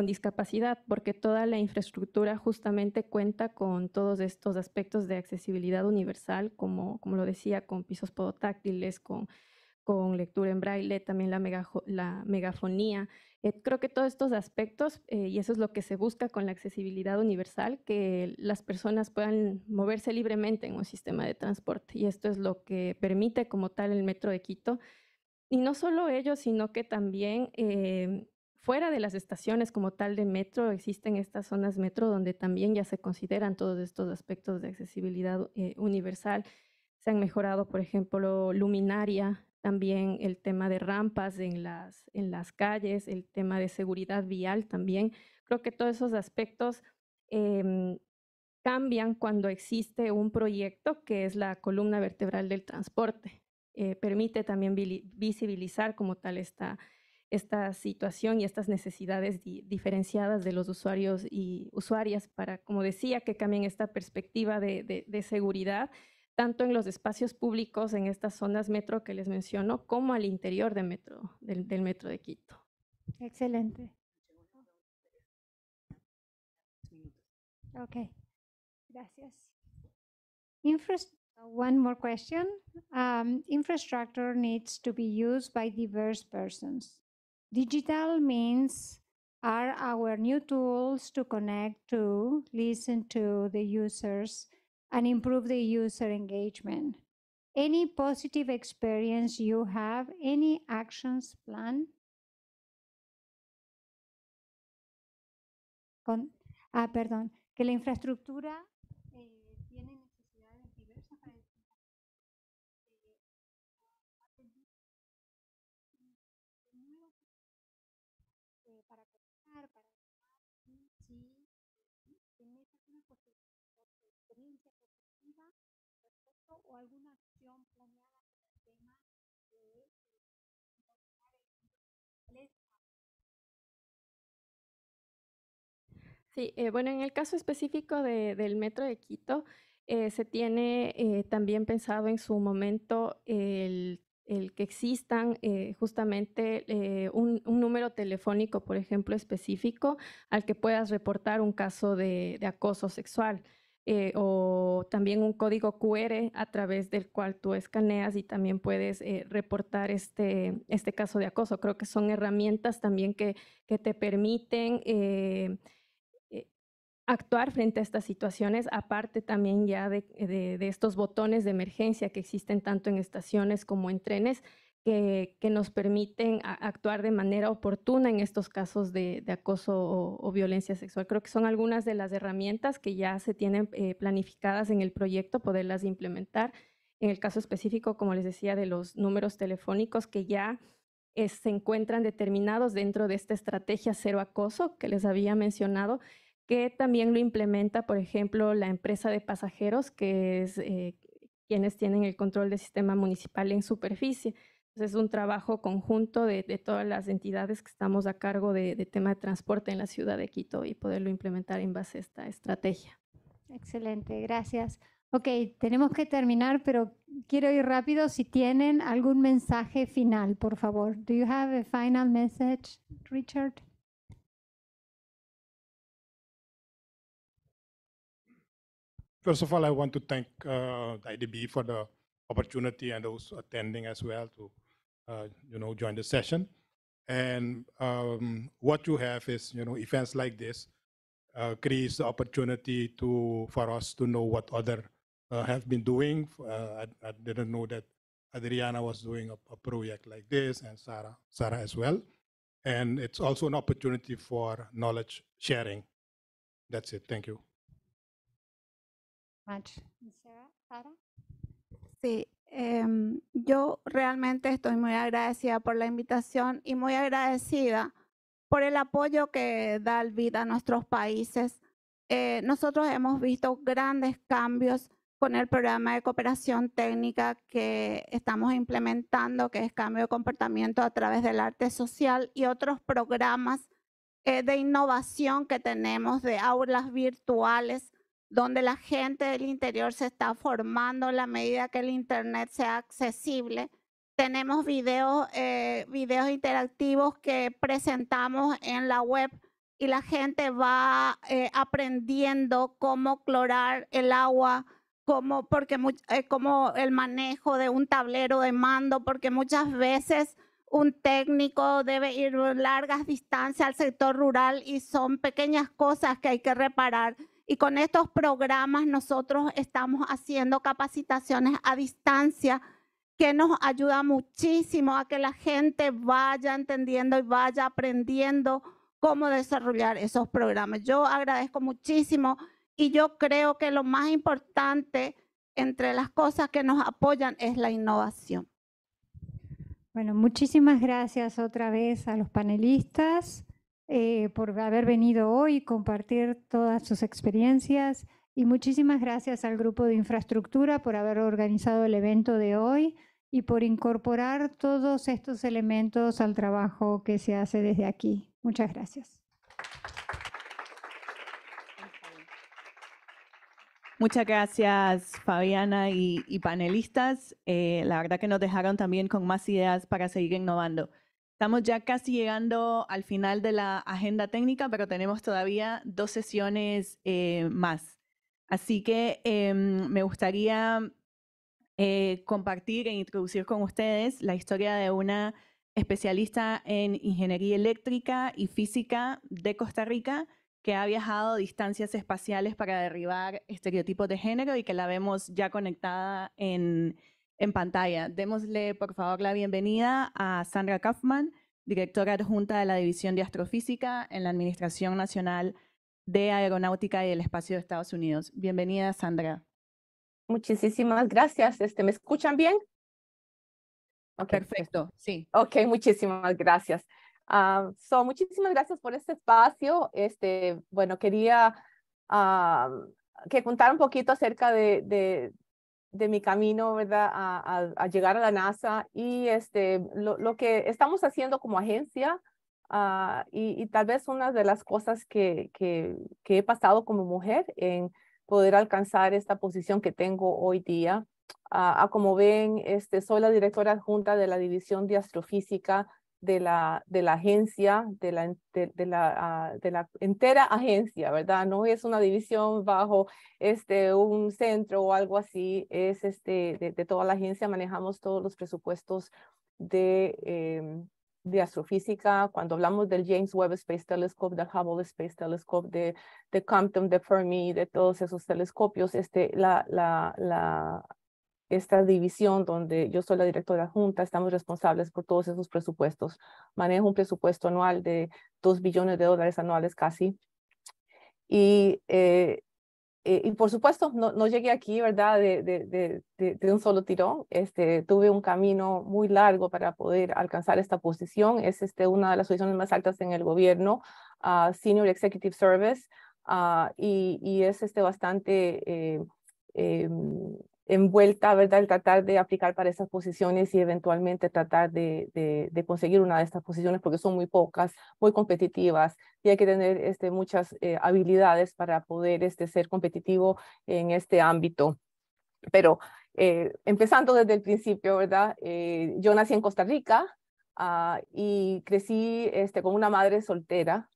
discapacidad, porque toda la infraestructura justamente cuenta con todos estos aspectos de accesibilidad universal, como, como lo decía, con pisos podotáctiles, con con lectura en braille, también la, la megafonía. Eh, creo que todos estos aspectos, eh, y eso es lo que se busca con la accesibilidad universal, que las personas puedan moverse libremente en un sistema de transporte. Y esto es lo que permite como tal el Metro de Quito. Y no solo ello, sino que también eh, fuera de las estaciones como tal de metro, existen estas zonas metro donde también ya se consideran todos estos aspectos de accesibilidad universal. Se han mejorado, por ejemplo, luminaria, también el tema de rampas en las, calles, el tema de seguridad vial también. Creo que todos esos aspectos em, cambian cuando existe un proyecto que es la columna vertebral del transporte. Eh, permite también visibilizar como tal esta, esta situación y estas necesidades diferenciadas de los usuarios y usuarias para, como decía, que cambien esta perspectiva de, de, de seguridad tanto en los espacios públicos en estas zonas metro que les menciono, como al interior de metro, del, metro de Quito. Excelente. Ok, gracias. One more question. Um, infrastructure needs to be used by diverse persons. Digital means are our new tools to connect to, listen to the users, and improve the user engagement. Any positive experience you have, any actions plan? Con, ah, perdón, que la infraestructura Sí, eh, bueno, en el caso específico de, del metro de Quito, eh, se tiene eh, también pensado en su momento el, que existan justamente un, número telefónico, por ejemplo, específico al que puedas reportar un caso de, acoso sexual. o también un código QR a través del cual tú escaneas y también puedes reportar este, este caso de acoso. Creo que son herramientas también que, que te permiten actuar frente a estas situaciones, aparte también ya de, estos botones de emergencia que existen tanto en estaciones como en trenes, que, nos permiten actuar de manera oportuna en estos casos de, acoso o, violencia sexual. Creo que son algunas de las herramientas que ya se tienen eh, planificadas en el proyecto, poderlas implementar. En el caso específico, como les decía, de los números telefónicos que ya eh, se encuentran determinados dentro de esta estrategia cero acoso que les había mencionado que también lo implementa, por ejemplo, la empresa de pasajeros, que es eh, quienes tienen el control del sistema municipal en superficie. Entonces, es un trabajo conjunto de, todas las entidades que estamos a cargo de, tema de transporte en la ciudad de Quito y poderlo implementar en base a esta estrategia. Excelente, gracias. Ok, tenemos que terminar, pero quiero ir rápido. Si tienen algún mensaje final, por favor. Do you have a final message, Richard? First of all, I want to thank uh, IDB for the opportunity and those attending as well to, uh, you know, join the session. And um, what you have is, you know, events like this uh, creates the opportunity to for us to know what other uh, have been doing. Uh, I, I, didn't know that Adriana was doing a, a project like this, and Sarah, Sarah as well. And it's also an opportunity for knowledge sharing. That's it. Thank you. Sí, em, yo realmente estoy muy agradecida por la invitación y muy agradecida por el apoyo que da el vida a nuestros países. Eh, nosotros hemos visto grandes cambios con el programa de cooperación técnica que estamos implementando, que es cambio de comportamiento a través del arte social y otros programas eh, de innovación que tenemos de aulas virtuales donde la gente del interior se está formando a la medida que el Internet sea accesible. Tenemos videos, eh, videos interactivos que presentamos en la web y la gente va eh, aprendiendo cómo clorar el agua, cómo, porque, eh, cómo el manejo de un tablero de mando, porque muchas veces un técnico debe ir largas distancias al sector rural y son pequeñas cosas que hay que reparar. Y con estos programas nosotros estamos haciendo capacitaciones a distancia que nos ayuda muchísimo a que la gente vaya entendiendo y vaya aprendiendo cómo desarrollar esos programas. Yo agradezco muchísimo y yo creo que lo más importante entre las cosas que nos apoyan es la innovación. Bueno, muchísimas gracias otra vez a los panelistas. Eh, por haber venido hoy, compartir todas sus experiencias y muchísimas gracias al grupo de infraestructura por haber organizado el evento de hoy y por incorporar todos estos elementos al trabajo que se hace desde aquí. Muchas gracias. Muchas gracias, Fabiana y, panelistas. Eh, la verdad que nos dejaron también con más ideas para seguir innovando. Estamos ya casi llegando al final de la agenda técnica, pero tenemos todavía dos sesiones eh, más. Así que em, me gustaría eh, compartir e introducir con ustedes la historia de una especialista en ingeniería eléctrica y física de Costa Rica que ha viajado distancias espaciales para derribar estereotipos de género y que la vemos ya conectada en, en pantalla. Démosle, por favor, la bienvenida a Sandra Kaufman, directora adjunta de la División de Astrofísica en la Administración Nacional de Aeronáutica y del Espacio de Estados Unidos. Bienvenida, Sandra. Muchísimas gracias. Este, ¿Me escuchan bien? Okay. Pues. Perfecto, sí. Ok, muchísimas gracias. Ah, so, muchísimas gracias por este espacio. Este, bueno, quería ah, que contar un poquito acerca de, de mi camino, ¿verdad? A, llegar a la NASA y este, lo, que estamos haciendo como agencia ah, y, tal vez una de las cosas que, he pasado como mujer en poder alcanzar esta posición que tengo hoy día. a ah, ah, como ven, este, soy la directora adjunta de la División de Astrofísica de la, de la agencia, de la, de, la, ah, de la entera agencia, ¿verdad? No es una división bajo este, un centro o algo así, es este, de, toda la agencia, manejamos todos los presupuestos de, em, de astrofísica, cuando hablamos del James Webb Space Telescope, del Hubble Space Telescope, de, de Compton, de Fermi, de todos esos telescopios, este, la, la, la esta división donde yo soy la directora junta, estamos responsables por todos esos presupuestos. Manejo un presupuesto anual de 2 billones de dólares anuales casi. Y, eh, eh, y por supuesto, no, no, llegué aquí, ¿verdad? De, de, de, de un solo tirón. Este, tuve un camino muy largo para poder alcanzar esta posición. Es este, una de las posiciones más altas en el gobierno, a ah, Senior Executive Service, ah, y, y, es este, bastante... Eh, em, envuelta, ¿verdad? El tratar de aplicar para esas posiciones y eventualmente tratar de, conseguir una de estas posiciones porque son muy pocas, muy competitivas y hay que tener este, muchas eh, habilidades para poder este, ser competitivo en este ámbito. Pero eh, empezando desde el principio, ¿verdad? Eh, yo nací en Costa Rica ah, y crecí este, con una madre soltera,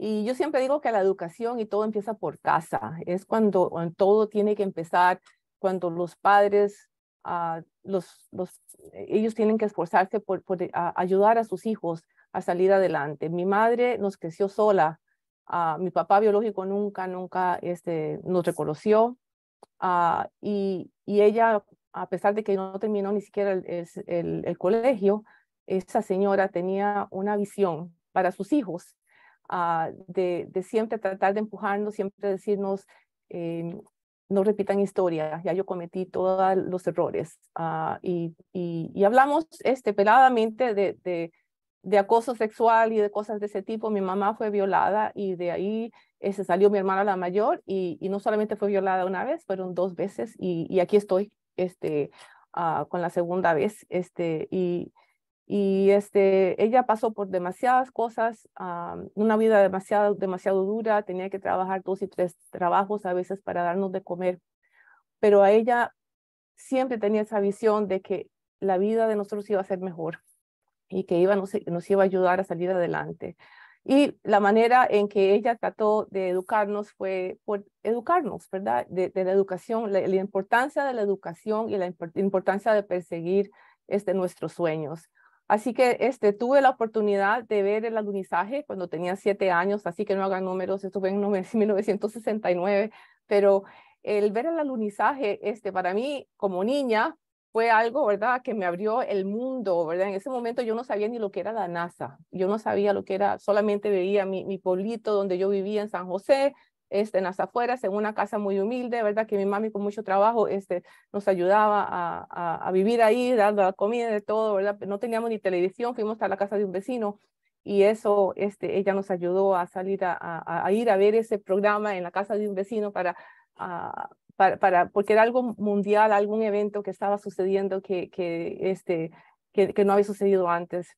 y yo siempre digo que la educación y todo empieza por casa, es cuando todo tiene que empezar cuando los padres, ah, los, los, ellos tienen que esforzarse por, por ah, ayudar a sus hijos a salir adelante. Mi madre nos creció sola, ah, mi papá biológico nunca, nunca este, nos reconoció y, ella, a pesar de que no terminó ni siquiera el, el, colegio, esa señora tenía una visión para sus hijos de, siempre tratar de empujarnos, siempre decirnos, em, no repitan historia, ya yo cometí todos los errores. Ah, y, hablamos este, peladamente de, de, acoso sexual y de cosas de ese tipo. Mi mamá fue violada y de ahí se este, salió mi hermana la mayor y, no solamente fue violada una vez, fueron dos veces y, aquí estoy este, ah, con la segunda vez. Este, y, y este, ella pasó por demasiadas cosas, ah, una vida demasiado, dura, tenía que trabajar dos y tres trabajos a veces para darnos de comer, pero a ella siempre tenía esa visión de que la vida de nosotros iba a ser mejor y que iba, nos, iba a ayudar a salir adelante. Y la manera en que ella trató de educarnos fue por educarnos, ¿verdad? De, la educación, la, la, importancia de la educación y la importancia de perseguir este, nuestros sueños. Así que este, tuve la oportunidad de ver el alunizaje cuando tenía siete años, así que no hagan números, estuve en 1969, pero el ver el alunizaje, este, para mí como niña, fue algo, ¿verdad?, que me abrió el mundo, ¿verdad? En ese momento yo no sabía ni lo que era la NASA, yo no sabía lo que era, solamente veía mi, mi pueblito donde yo vivía en San José, este, en las afueras, en una casa muy humilde, ¿verdad? Que mi mami con mucho trabajo este, nos ayudaba a, a, vivir ahí, dando la comida, de todo, ¿verdad? No teníamos ni televisión, fuimos a la casa de un vecino y eso, este, ella nos ayudó a salir a, ir a ver ese programa en la casa de un vecino ah, para, porque era algo mundial, algún evento que estaba sucediendo que, que, este, que no había sucedido antes.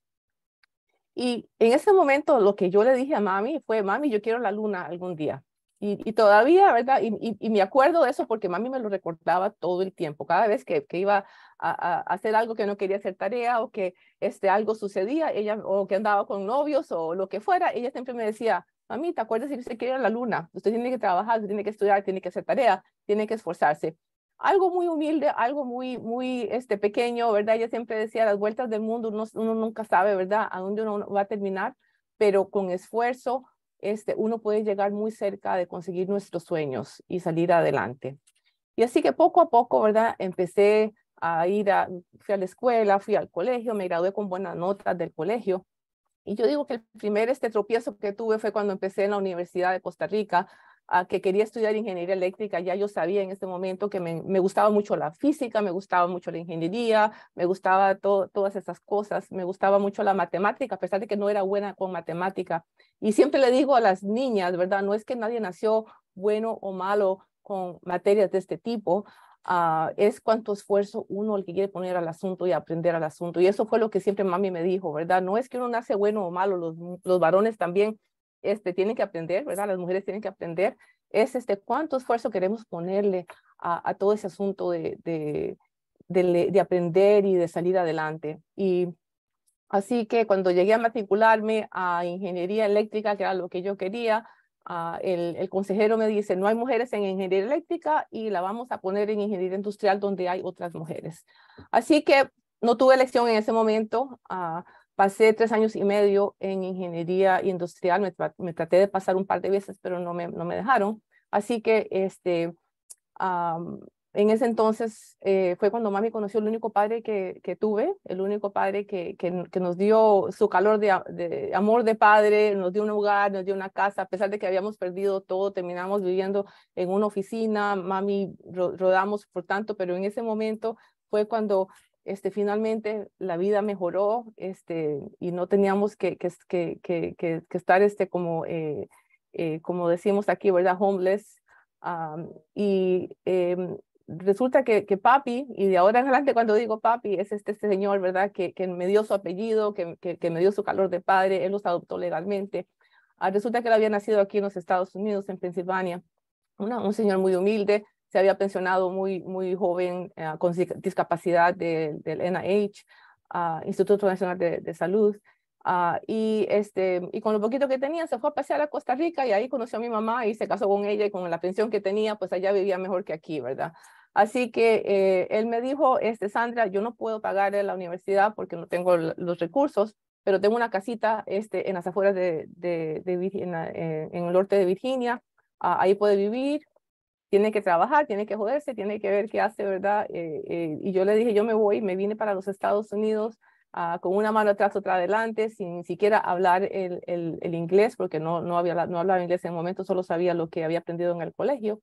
Y en ese momento lo que yo le dije a mami fue, mami, yo quiero la luna algún día. Y, todavía, ¿verdad? Y, me acuerdo de eso porque mami me lo recordaba todo el tiempo, cada vez que, iba a, hacer algo que no quería hacer tarea o que este, algo sucedía, ella, o que andaba con novios o lo que fuera, ella siempre me decía, mami, ¿te acuerdas si usted quiere ir a la luna? Usted tiene que trabajar, tiene que estudiar, tiene que hacer tarea, tiene que esforzarse. Algo muy humilde, algo muy, muy este, pequeño, ¿verdad? Ella siempre decía, las vueltas del mundo, uno nunca sabe, ¿verdad? A dónde uno va a terminar, pero con esfuerzo, este, uno puede llegar muy cerca de conseguir nuestros sueños y salir adelante. Y así que poco a poco, ¿verdad? Empecé a ir a, fui a la escuela, fui al colegio, me gradué con buenas notas del colegio. Y yo digo que el primer este tropiezo que tuve fue cuando empecé en la Universidad de Costa Rica que quería estudiar ingeniería eléctrica, ya yo sabía en este momento que me, gustaba mucho la física, me gustaba mucho la ingeniería, me gustaba todas esas cosas, me gustaba mucho la matemática, a pesar de que no era buena con matemática. Y siempre le digo a las niñas, ¿verdad? No es que nadie nació bueno o malo con materias de este tipo, ah, es cuánto esfuerzo uno el que quiere poner al asunto y aprender al asunto. Y eso fue lo que siempre mami me dijo, ¿verdad? No es que uno nace bueno o malo, los, los varones también este, tienen que aprender, ¿verdad? Las mujeres tienen que aprender, es este, cuánto esfuerzo queremos ponerle a, todo ese asunto de, de, de, aprender y de salir adelante. Y así que cuando llegué a matricularme a ingeniería eléctrica, que era lo que yo quería, ah, el, consejero me dice, no hay mujeres en ingeniería eléctrica y la vamos a poner en ingeniería industrial donde hay otras mujeres. Así que no tuve elección en ese momento. Ah, Pasé tres años y medio en ingeniería industrial, me, traté de pasar un par de veces, pero no me, no me dejaron. Así que este, en ese entonces eh, fue cuando mami conoció el único padre que, que tuve, el único padre que, que, nos dio su calor de, amor de padre, nos dio un hogar, nos dio una casa, a pesar de que habíamos perdido todo, terminamos viviendo en una oficina, mami rodamos por tanto, pero en ese momento fue cuando este, finalmente la vida mejoró este, y no teníamos que, que, que, que estar este, como, eh, eh, como decimos aquí, ¿verdad? Homeless. y em, resulta que, papi, y de ahora en adelante cuando digo papi, es este, este señor, ¿verdad? Que, me dio su apellido, que, me dio su calor de padre, él los adoptó legalmente. Ah, resulta que él había nacido aquí en los Estados Unidos, en Pensilvania, Una, un señor muy humilde, se había pensionado muy, muy joven eh, con discapacidad del NIH, ah, Instituto Nacional de, Salud. Ah, y, este, y con lo poquito que tenía, se fue a pasear a Costa Rica y ahí conoció a mi mamá y se casó con ella y con la pensión que tenía, pues allá vivía mejor que aquí, ¿verdad? Así que eh, él me dijo, este, Sandra, yo no puedo pagar la universidad porque no tengo los recursos, pero tengo una casita este, en las afueras de, eh, el norte de Virginia, ah, ahí puede vivir, tiene que trabajar, tiene que joderse, tiene que ver qué hace, ¿verdad? Eh, eh, y yo le dije, yo me voy, me vine para los Estados Unidos ah, con una mano atrás, otra adelante, sin siquiera hablar el, el, inglés, porque no, no, había, no hablaba inglés en el momento, solo sabía lo que había aprendido en el colegio.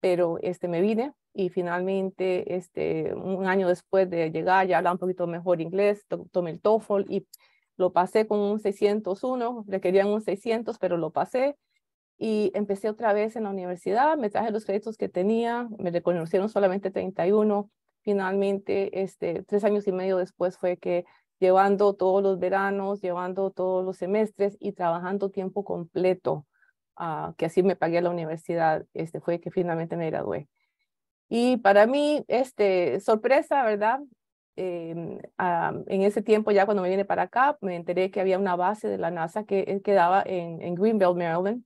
Pero este, me vine y finalmente, este, un año después de llegar, ya hablaba un poquito mejor inglés, tomé el TOEFL y lo pasé con un 601, le querían un 600, pero lo pasé y empecé otra vez en la universidad, me traje los créditos que tenía, me reconocieron solamente 31, finalmente este, tres años y medio después fue que llevando todos los veranos, llevando todos los semestres y trabajando tiempo completo, ah, que así me pagué a la universidad, este, fue que finalmente me gradué. Y para mí, este, sorpresa, ¿verdad? Em, ah, en ese tiempo, ya cuando me vine para acá, me enteré que había una base de la NASA que eh, quedaba en, en Maryland,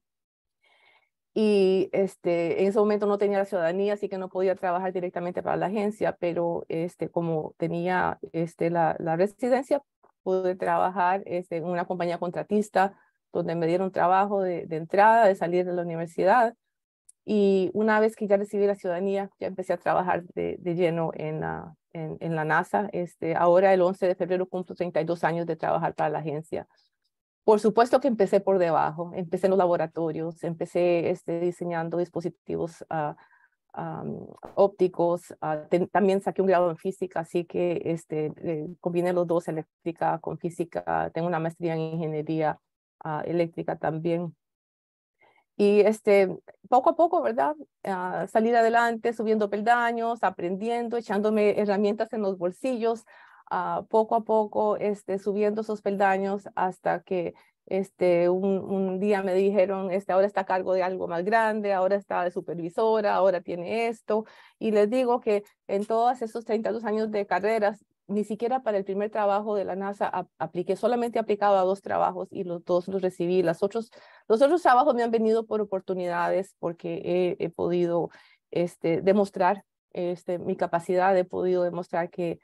y este, en ese momento no tenía la ciudadanía, así que no podía trabajar directamente para la agencia, pero este, como tenía este, la, la residencia, pude trabajar este, en una compañía contratista donde me dieron trabajo de, entrada, de salir de la universidad. Y una vez que ya recibí la ciudadanía, ya empecé a trabajar de, de lleno en la, en, la NASA. Este, ahora el 11 de febrero cumplo 32 años de trabajar para la agencia. Por supuesto que empecé por debajo, empecé en los laboratorios, empecé este, diseñando dispositivos ah, ah, ópticos, ah, también saqué un grado en física, así que este, eh, combiné los dos, eléctrica con física, tengo una maestría en ingeniería eléctrica también. Y este, poco a poco, ¿verdad? salir adelante, subiendo peldaños, aprendiendo, echándome herramientas en los bolsillos, poco a poco este, subiendo esos peldaños hasta que este, un, día me dijeron, este, ahora está a cargo de algo más grande, ahora está de supervisora, ahora tiene esto. Y les digo que en todos esos 32 años de carreras, ni siquiera para el primer trabajo de la NASA apliqué, solamente aplicaba a dos trabajos y los dos los recibí. Las otros, los otros trabajos me han venido por oportunidades porque he, he podido este, demostrar este, mi capacidad, he podido demostrar que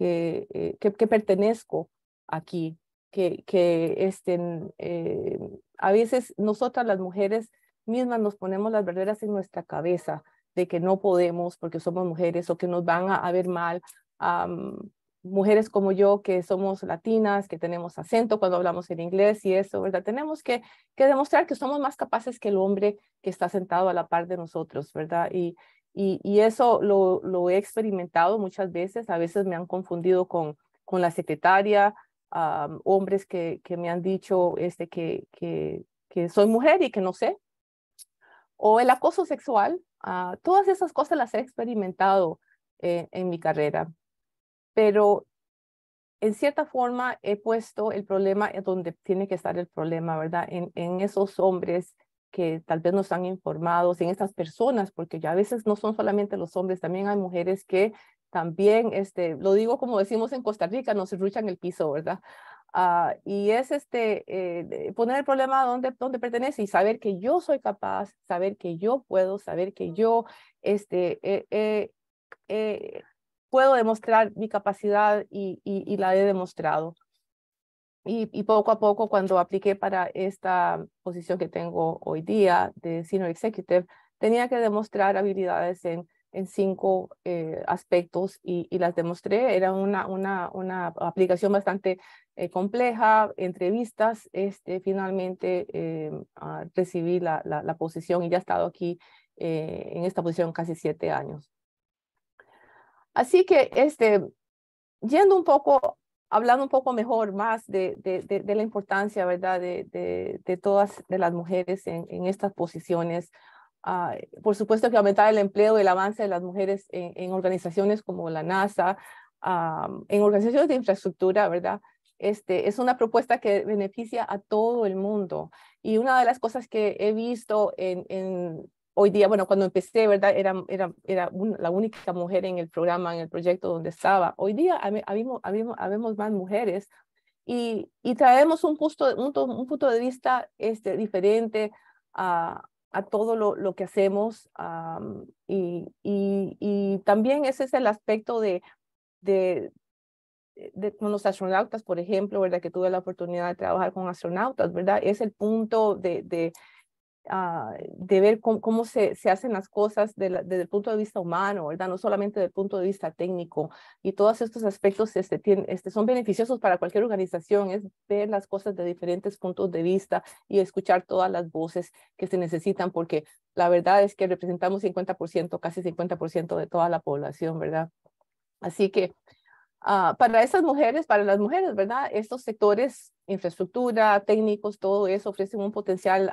eh, que, pertenezco aquí, que, que este, eh, a veces nosotras las mujeres mismas nos ponemos las barreras en nuestra cabeza de que no podemos porque somos mujeres o que nos van a, ver mal. mujeres como yo que somos latinas, que tenemos acento cuando hablamos en inglés y eso, ¿verdad? Tenemos que, que demostrar que somos más capaces que el hombre que está sentado a la par de nosotros, ¿verdad? Y, y, eso lo, he experimentado muchas veces. A veces me han confundido con, la secretaria, hombres que, me han dicho este, que, soy mujer y que no sé. O el acoso sexual. Ah, todas esas cosas las he experimentado en mi carrera. Pero en cierta forma he puesto el problema donde tiene que estar el problema, ¿verdad? en esos hombres que tal vez no están informados en estas personas, porque ya a veces no son solamente los hombres, también hay mujeres que también, este, lo digo como decimos en Costa Rica, nos ruchan el piso, ¿verdad? Ah, y es este, eh, poner el problema donde, donde pertenece y saber que yo soy capaz, saber que yo puedo, saber que yo este, puedo demostrar mi capacidad y, y, y la he demostrado. Y, poco a poco, cuando apliqué para esta posición que tengo hoy día de Senior Executive, tenía que demostrar habilidades en, cinco eh, aspectos y, las demostré. Era una, una, una aplicación bastante eh, compleja, entrevistas. Este, finalmente eh, ah, recibí la, posición y ya he estado aquí en esta posición casi siete años. Así que este, yendo un poco hablando un poco mejor más de, la importancia, ¿verdad?, de, todas de las mujeres en, estas posiciones. Ah, por supuesto que aumentar el empleo y el avance de las mujeres en, organizaciones como la NASA, ah, en organizaciones de infraestructura, ¿verdad? Este, es una propuesta que beneficia a todo el mundo. Y una de las cosas que he visto en hoy día, bueno, cuando empecé, ¿verdad? Era, era, era la única mujer en el programa, en el proyecto donde estaba. Hoy día habemos, más mujeres y, traemos un, punto un, punto de vista este, diferente a, todo lo, lo, que hacemos. y, también ese es el aspecto de, de, de, con los astronautas, por ejemplo, ¿verdad? Que tuve la oportunidad de trabajar con astronautas, ¿verdad? Es el punto de, de Ah, de ver cómo, se, hacen las cosas desde el punto de vista humano, ¿verdad? No solamente desde el punto de vista técnico. Y todos estos aspectos este, este, son beneficiosos para cualquier organización, es ver las cosas de diferentes puntos de vista y escuchar todas las voces que se necesitan, porque la verdad es que representamos 50%, casi 50% de toda la población, ¿verdad? Así que Ah, para esas mujeres, para las mujeres, ¿verdad? Estos sectores, infraestructura, técnicos, todo eso ofrecen un potencial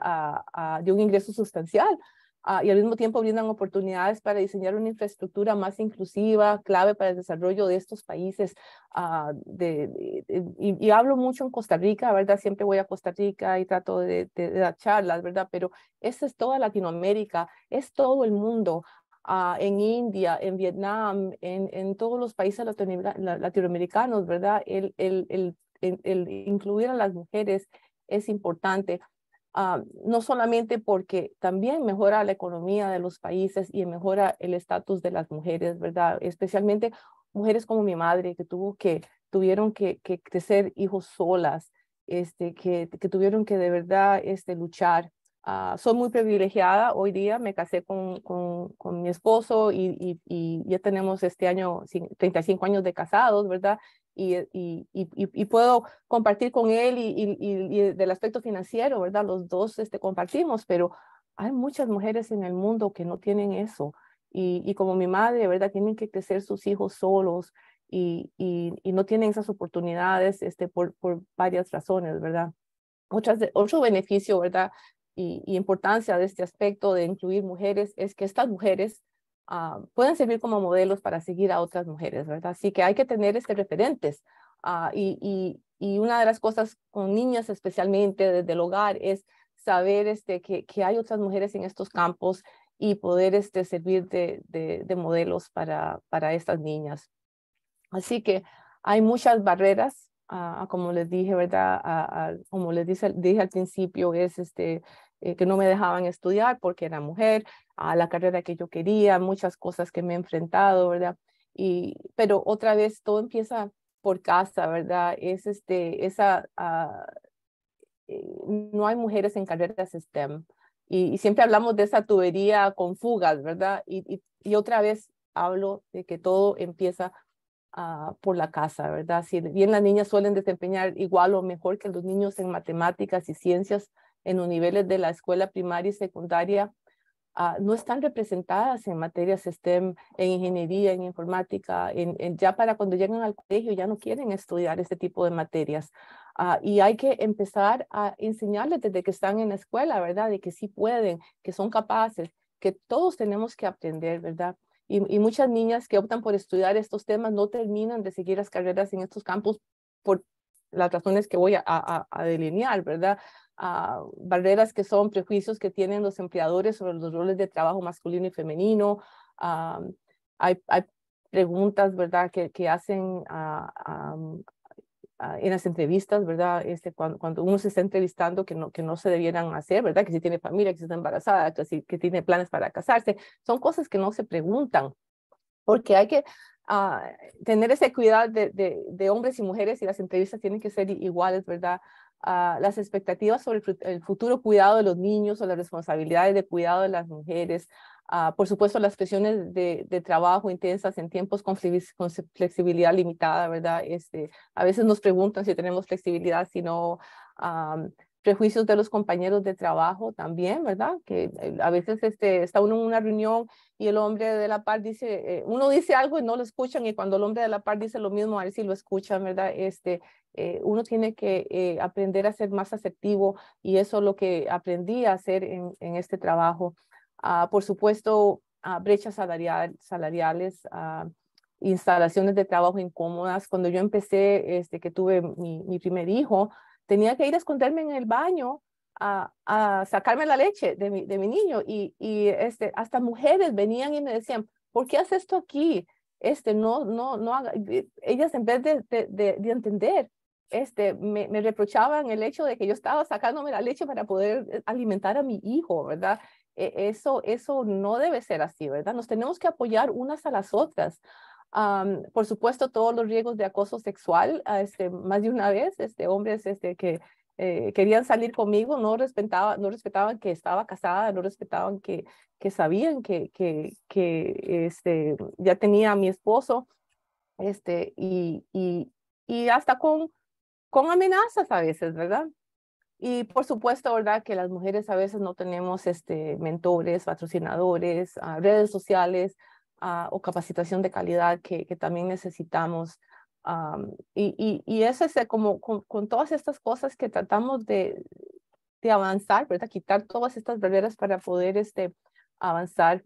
de un ingreso sustancial ah, y al mismo tiempo brindan oportunidades para diseñar una infraestructura más inclusiva, clave para el desarrollo de estos países. Ah, y, y, hablo mucho en Costa Rica, ¿verdad? Siempre voy a Costa Rica y trato de, dar charlas, ¿verdad? Pero esa es toda Latinoamérica, es todo el mundo. Ah, en India, en Vietnam, en, en todos los países latinoamericanos, ¿verdad? El, el, el, incluir a las mujeres es importante. Ah, no solamente porque también mejora la economía de los países y mejora el estatus de las mujeres, ¿verdad? Especialmente mujeres como mi madre, que, tuvo que tuvieron que, que crecer hijos solas, este, que, que, tuvieron que de verdad este, luchar Ah, soy muy privilegiada hoy día, me casé con, con, mi esposo y, ya tenemos este año 35 años de casados, ¿verdad? Y, eh, puedo compartir con él y, del aspecto financiero, ¿verdad? Los dos este, compartimos, pero hay muchas mujeres en el mundo que no tienen eso. Y, como mi madre, ¿verdad? Tienen que crecer sus hijos solos y, no tienen esas oportunidades este, por, varias razones, ¿verdad? otro beneficio, ¿verdad? y, importancia de este aspecto de incluir mujeres es que estas mujeres ah, pueden servir como modelos para seguir a otras mujeres, ¿verdad? Así que hay que tener este referentes. Ah, y, una de las cosas con niñas especialmente desde el hogar es saber este, que, que hay otras mujeres en estos campos y poder este, servir de, modelos para, para estas niñas. Así que hay muchas barreras, ah, como les dije, ¿verdad? como les dije, al principio, es este, eh, que no me dejaban estudiar porque era mujer, a la carrera que yo quería, muchas cosas que me he enfrentado, ¿verdad? Y, pero otra vez todo empieza por casa, ¿verdad? Es este, esa, ah, eh, no hay mujeres en carreras STEM. Y, siempre hablamos de esa tubería con fugas, ¿verdad? Y, otra vez hablo de que todo empieza ah, por la casa, ¿verdad? Si bien las niñas suelen desempeñar igual o mejor que los niños en matemáticas y ciencias, en los niveles de la escuela primaria y secundaria ah, no están representadas en materias STEM, en ingeniería, en informática, en, ya para cuando llegan al colegio ya no quieren estudiar este tipo de materias. Ah, y hay que empezar a enseñarles desde que están en la escuela, ¿verdad? De que sí pueden, que son capaces, que todos tenemos que aprender, ¿verdad? Y, muchas niñas que optan por estudiar estos temas no terminan de seguir las carreras en estos campos por las razones que voy a delinear, ¿verdad? Ah, barreras que son prejuicios que tienen los empleadores sobre los roles de trabajo masculino y femenino. Ah, hay, preguntas, ¿verdad?, que, hacen mm, en las entrevistas, ¿verdad? Este, cuando, uno se está entrevistando que no, que no se debieran hacer, ¿verdad? Que si tiene familia, que si está embarazada, que, tiene planes para casarse, son cosas que no se preguntan, porque hay que ah, tener ese cuidado de, de, hombres y mujeres y las entrevistas tienen que ser iguales, ¿verdad? Ah, las expectativas sobre el, futuro cuidado de los niños o las responsabilidades de cuidado de las mujeres, ah, por supuesto las presiones de, trabajo intensas en tiempos con, flexibilidad limitada, ¿verdad? Este, a veces nos preguntan si tenemos flexibilidad, sino ah, prejuicios de los compañeros de trabajo también, ¿verdad? Que eh, a veces este, está uno en una reunión y el hombre de la par dice, eh, uno dice algo y no lo escuchan y cuando el hombre de la par dice lo mismo, a ver si lo escuchan, ¿verdad? Este, eh, uno tiene que eh, aprender a ser más asertivo y eso es lo que aprendí a hacer en, este trabajo. Ah, por supuesto, ah, brechas salariales, ah, instalaciones de trabajo incómodas. Cuando yo empecé, este, que tuve mi, primer hijo, tenía que ir a esconderme en el baño a, sacarme la leche de mi, niño y, este, hasta mujeres venían y me decían, ¿por qué haces esto aquí? Este, no, no, no Ellas en vez de entender este, me, me, reprochaban el hecho de que yo estaba sacándome la leche para poder eh, alimentar a mi hijo, ¿verdad? E, eso, eso no debe ser así, ¿verdad? Nos tenemos que apoyar unas a las otras. por supuesto, todos los riesgos de acoso sexual, ah, este, más de una vez, este, hombres este, que eh, querían salir conmigo, no, respetaba, no respetaban que estaba casada, no respetaban que, que sabían que, que, que este, ya tenía a mi esposo, este, y, y, y hasta con con amenazas a veces, ¿verdad? Y por supuesto, ¿verdad? Que las mujeres a veces no tenemos este, mentores, patrocinadores, ah, redes sociales ah, o capacitación de calidad que, que también necesitamos. y, y, eso es como con, con, todas estas cosas que tratamos de, de, avanzar, ¿verdad? Quitar todas estas barreras para poder este, avanzar.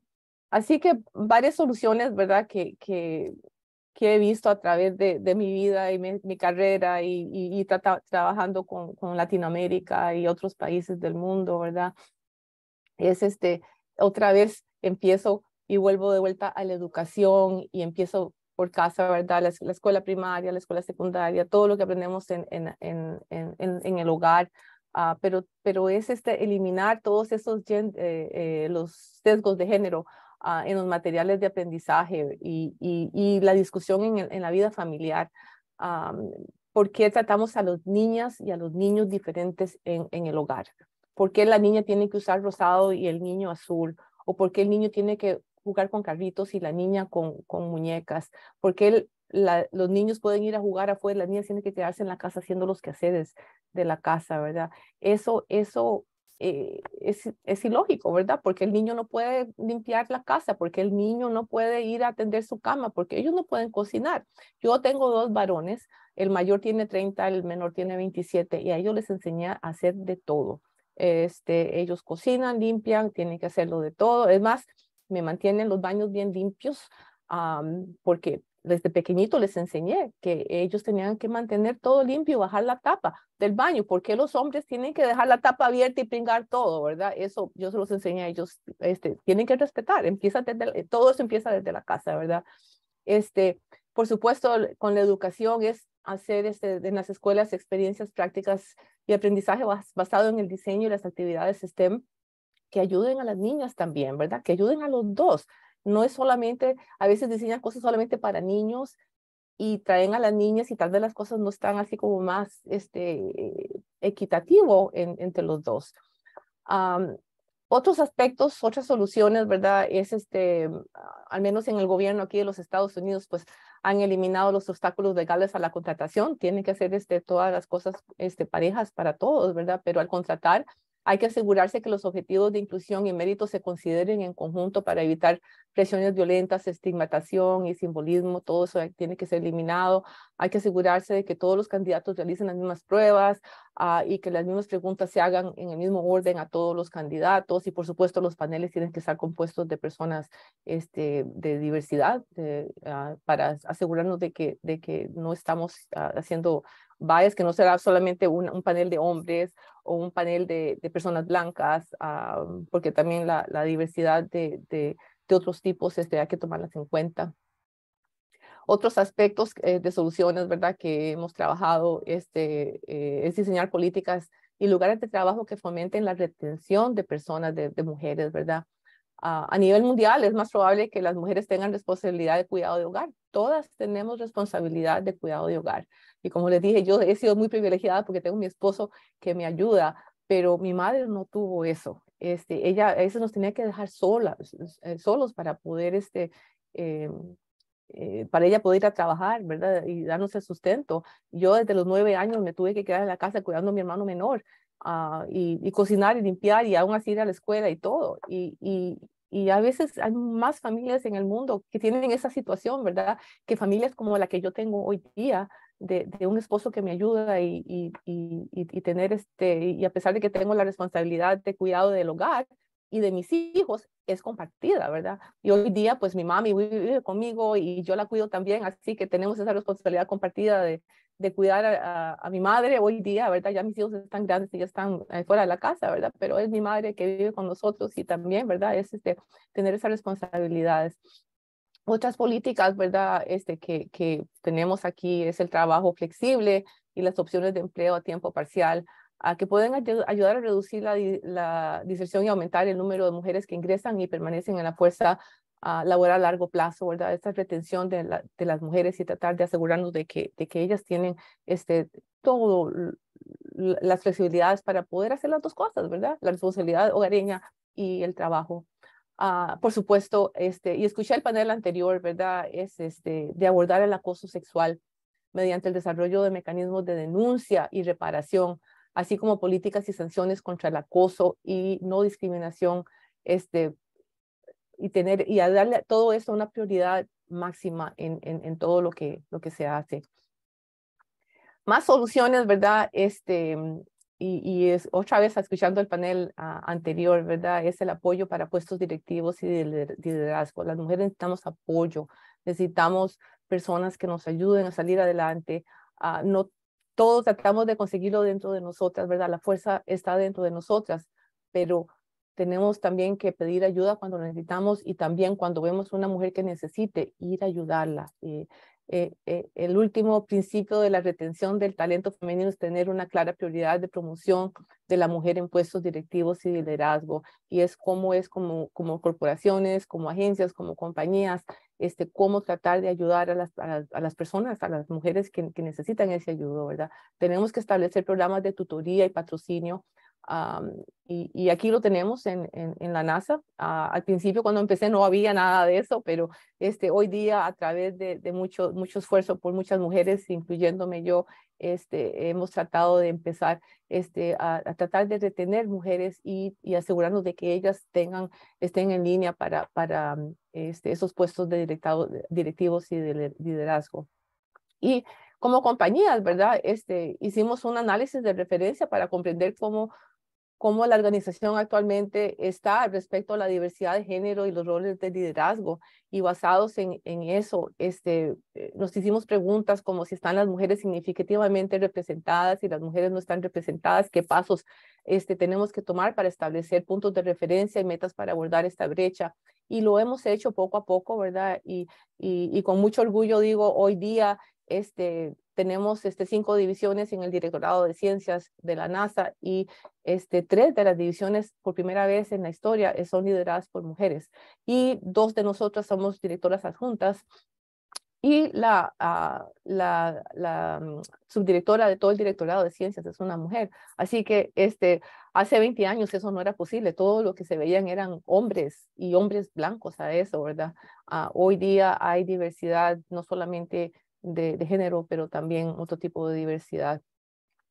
Así que varias soluciones, ¿verdad? Que, que que he visto a través de, mi vida y mi, carrera y, trabajando con, con, Latinoamérica y otros países del mundo, ¿verdad? Es este, otra vez empiezo y vuelvo de vuelta a la educación y empiezo por casa, ¿verdad? La, escuela primaria, la escuela secundaria, todo lo que aprendemos en, en, en, en, el hogar, ah, pero, pero es este, eliminar todos esos, eh, eh, los sesgos de género, Ah, en los materiales de aprendizaje y, la discusión en, la vida familiar. Ah, ¿Por qué tratamos a las niñas y a los niños diferentes en, el hogar? ¿Por qué la niña tiene que usar rosado y el niño azul? ¿O por qué el niño tiene que jugar con carritos y la niña con, con muñecas? ¿Por qué los niños pueden ir a jugar afuera, las niñas tienen que quedarse en la casa haciendo los quehaceres de la casa, ¿verdad? Eso, eso eh, es, es, ilógico, ¿verdad? Porque el niño no puede limpiar la casa, porque el niño no puede ir a atender su cama, porque ellos no pueden cocinar. Yo tengo dos varones, el mayor tiene 30, el menor tiene 27, y a ellos les enseñé a hacer de todo. Este, ellos cocinan, limpian, tienen que hacerlo de todo. Es más, me mantienen los baños bien limpios, porque desde pequeñito les enseñé que ellos tenían que mantener todo limpio, bajar la tapa del baño, porque los hombres tienen que dejar la tapa abierta y pringar todo, ¿verdad? Eso yo se los enseñé a ellos, este, tienen que respetar, empieza desde, todo eso empieza desde la casa, ¿verdad? Este, por supuesto, con la educación es hacer este, en las escuelas experiencias prácticas y aprendizaje basado en el diseño y las actividades STEM que ayuden a las niñas también, ¿verdad? Que ayuden a los dos, no es solamente, a veces diseñan cosas solamente para niños y traen a las niñas y tal vez las cosas no están así como más este, equitativo entre los dos. otros aspectos, otras soluciones, ¿verdad? Es este, al menos en el gobierno aquí de los Estados Unidos, pues han eliminado los obstáculos legales a la contratación. Tienen que hacer este, todas las cosas este, parejas para todos, ¿verdad? Pero al contratar, hay que asegurarse que los objetivos de inclusión y mérito se consideren en conjunto para evitar presiones violentas, estigmatización y simbolismo. Todo eso tiene que ser eliminado. Hay que asegurarse de que todos los candidatos realicen las mismas pruebas ah, y que las mismas preguntas se hagan en el mismo orden a todos los candidatos. Y por supuesto, los paneles tienen que estar compuestos de personas este, de diversidad ah, para asegurarnos de que, no estamos ah, haciendo es que no será solamente un, panel de hombres o un panel de, personas blancas, ah, porque también la, diversidad de, otros tipos este, hay que tomarlas en cuenta. Otros aspectos eh, de soluciones, ¿verdad?, que hemos trabajado este, eh, es diseñar políticas y lugares de trabajo que fomenten la retención de personas, de, mujeres, ¿verdad? a nivel mundial es más probable que las mujeres tengan responsabilidad de cuidado de hogar. Todas tenemos responsabilidad de cuidado de hogar. Y como les dije, yo he sido muy privilegiada porque tengo mi esposo que me ayuda, pero mi madre no tuvo eso. Este, ella a nos tenía que dejar solas, eh, solos para poder este, em, eh, para ella poder ir a trabajar, ¿verdad? Y darnos el sustento. Yo desde los nueve años me tuve que quedar en la casa cuidando a mi hermano menor ah, y, cocinar y limpiar y aún así ir a la escuela y todo. Y, a veces hay más familias en el mundo que tienen esa situación, ¿verdad? Que familias como la que yo tengo hoy día. De, de un esposo que me ayuda y, tener este, y a pesar de que tengo la responsabilidad de cuidado del hogar, y de mis hijos es compartida, ¿verdad? Y hoy día, pues mi mami vive conmigo y yo la cuido también, así que tenemos esa responsabilidad compartida de, cuidar a, mi madre hoy día, ¿verdad? Ya mis hijos están grandes y ya están eh, fuera de la casa, ¿verdad? Pero es mi madre que vive con nosotros y también, ¿verdad? Es este, tener esas responsabilidades. Otras políticas, ¿verdad? Este, que, que tenemos aquí es el trabajo flexible y las opciones de empleo a tiempo parcial que pueden ayudar a reducir la, la, diserción y aumentar el número de mujeres que ingresan y permanecen en la fuerza ah, laboral a largo plazo, ¿verdad? Esta retención de, las mujeres y tratar de asegurarnos de que, de que ellas tienen este, todo las flexibilidades para poder hacer las dos cosas, ¿verdad? La responsabilidad hogareña y el trabajo. Ah, por supuesto, este, y escuché el panel anterior, ¿verdad? Es este, de abordar el acoso sexual mediante el desarrollo de mecanismos de denuncia y reparación así como políticas y sanciones contra el acoso y no discriminación, este, y tener y darle a todo esto una prioridad máxima en, todo lo que, lo que se hace. Más soluciones, ¿verdad? Este, mm, y, y es otra vez escuchando el panel ah, anterior, ¿verdad? Es el apoyo para puestos directivos y de liderazgo. Las mujeres necesitamos apoyo, necesitamos personas que nos ayuden a salir adelante. no todos tratamos de conseguirlo dentro de nosotras, ¿verdad? La fuerza está dentro de nosotras, pero tenemos también que pedir ayuda cuando necesitamos y también cuando vemos una mujer que necesite, ir a ayudarla. Eh, eh, eh, el último principio de la retención del talento femenino es tener una clara prioridad de promoción de la mujer en puestos directivos y liderazgo. Y es como es como, como corporaciones, como agencias, como compañías, este, cómo tratar de ayudar a las, a las, personas, a las mujeres que, que, necesitan ese ayudo, ¿verdad? Tenemos que establecer programas de tutoría y patrocinio. y, y, aquí lo tenemos en, en, la NASA. Ah, al principio cuando empecé no había nada de eso, pero este, hoy día a través de, de mucho, mucho esfuerzo por muchas mujeres, incluyéndome yo, este, hemos tratado de empezar este, a, a, tratar de retener mujeres y, y, asegurarnos de que ellas tengan, estén en línea para, para, este, esos puestos de directivos y de liderazgo. Y como compañías, ¿verdad? Este, hicimos un análisis de referencia para comprender cómo cómo la organización actualmente está respecto a la diversidad de género y los roles de liderazgo. Y basados en, en eso, este, eh, nos hicimos preguntas como si están las mujeres significativamente representadas, y las mujeres no están representadas, qué pasos este, tenemos que tomar para establecer puntos de referencia y metas para abordar esta brecha. Y lo hemos hecho poco a poco, ¿verdad? y, y con mucho orgullo digo, hoy día este, tenemos este, cinco divisiones en el Directorado de Ciencias de la NASA y este, tres de las divisiones por primera vez en la historia eh, son lideradas por mujeres y dos de nosotras somos directoras adjuntas y la, ah, la, mm, subdirectora de todo el Directorado de Ciencias es una mujer. Así que este, hace 20 años eso no era posible. Todo lo que se veían eran hombres y hombres blancos a eso, ¿verdad? Ah, hoy día hay diversidad no solamente de, género, pero también otro tipo de diversidad.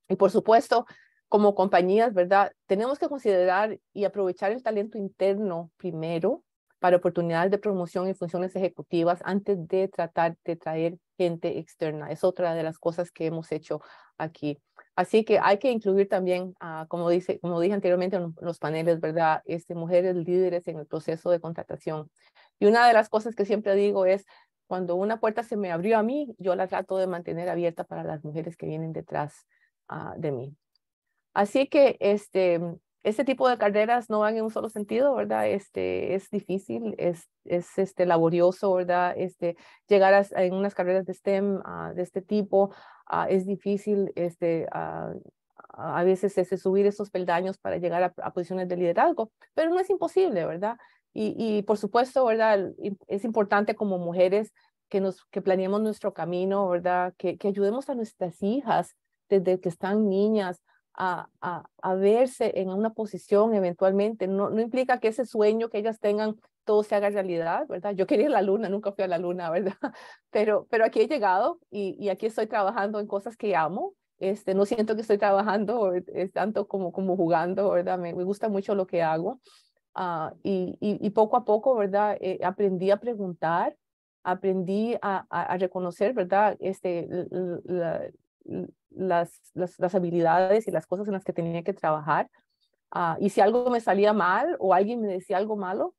Y por supuesto, como compañías, ¿verdad? Tenemos que considerar y aprovechar el talento interno primero para oportunidades de promoción y funciones ejecutivas antes de tratar de traer gente externa. Es otra de las cosas que hemos hecho aquí. Así que hay que incluir también, ah, como, dice, como dije anteriormente en los paneles, ¿verdad? Este, mujeres líderes en el proceso de contratación. Y una de las cosas que siempre digo es, cuando una puerta se me abrió a mí, yo la trato de mantener abierta para las mujeres que vienen detrás ah, de mí. Así que este, este tipo de carreras no van en un solo sentido, ¿verdad? Este, es difícil, es, es este, laborioso, ¿verdad? Este, llegar a, en unas carreras de STEM ah, de este tipo ah, es difícil, este, a veces este, subir esos peldaños para llegar a, posiciones de liderazgo, pero no es imposible, ¿verdad? Y, por supuesto, ¿verdad? Es importante como mujeres que, nos, que planeemos nuestro camino, ¿verdad? Que, que ayudemos a nuestras hijas desde que están niñas a, a, a verse en una posición eventualmente. No, no implica que ese sueño que ellas tengan todo se haga realidad, ¿verdad? Yo quería la luna, nunca fui a la luna, ¿verdad? Pero, pero aquí he llegado y, y aquí estoy trabajando en cosas que amo. Este, no siento que estoy trabajando eh, es tanto como, como jugando, ¿verdad? Me, me gusta mucho lo que hago. Ah, y, poco a poco, ¿verdad? Eh, aprendí a preguntar, aprendí a, reconocer, ¿verdad? Este, las, las, habilidades y las cosas en las que tenía que trabajar. Ah, y si algo me salía mal o alguien me decía algo malo,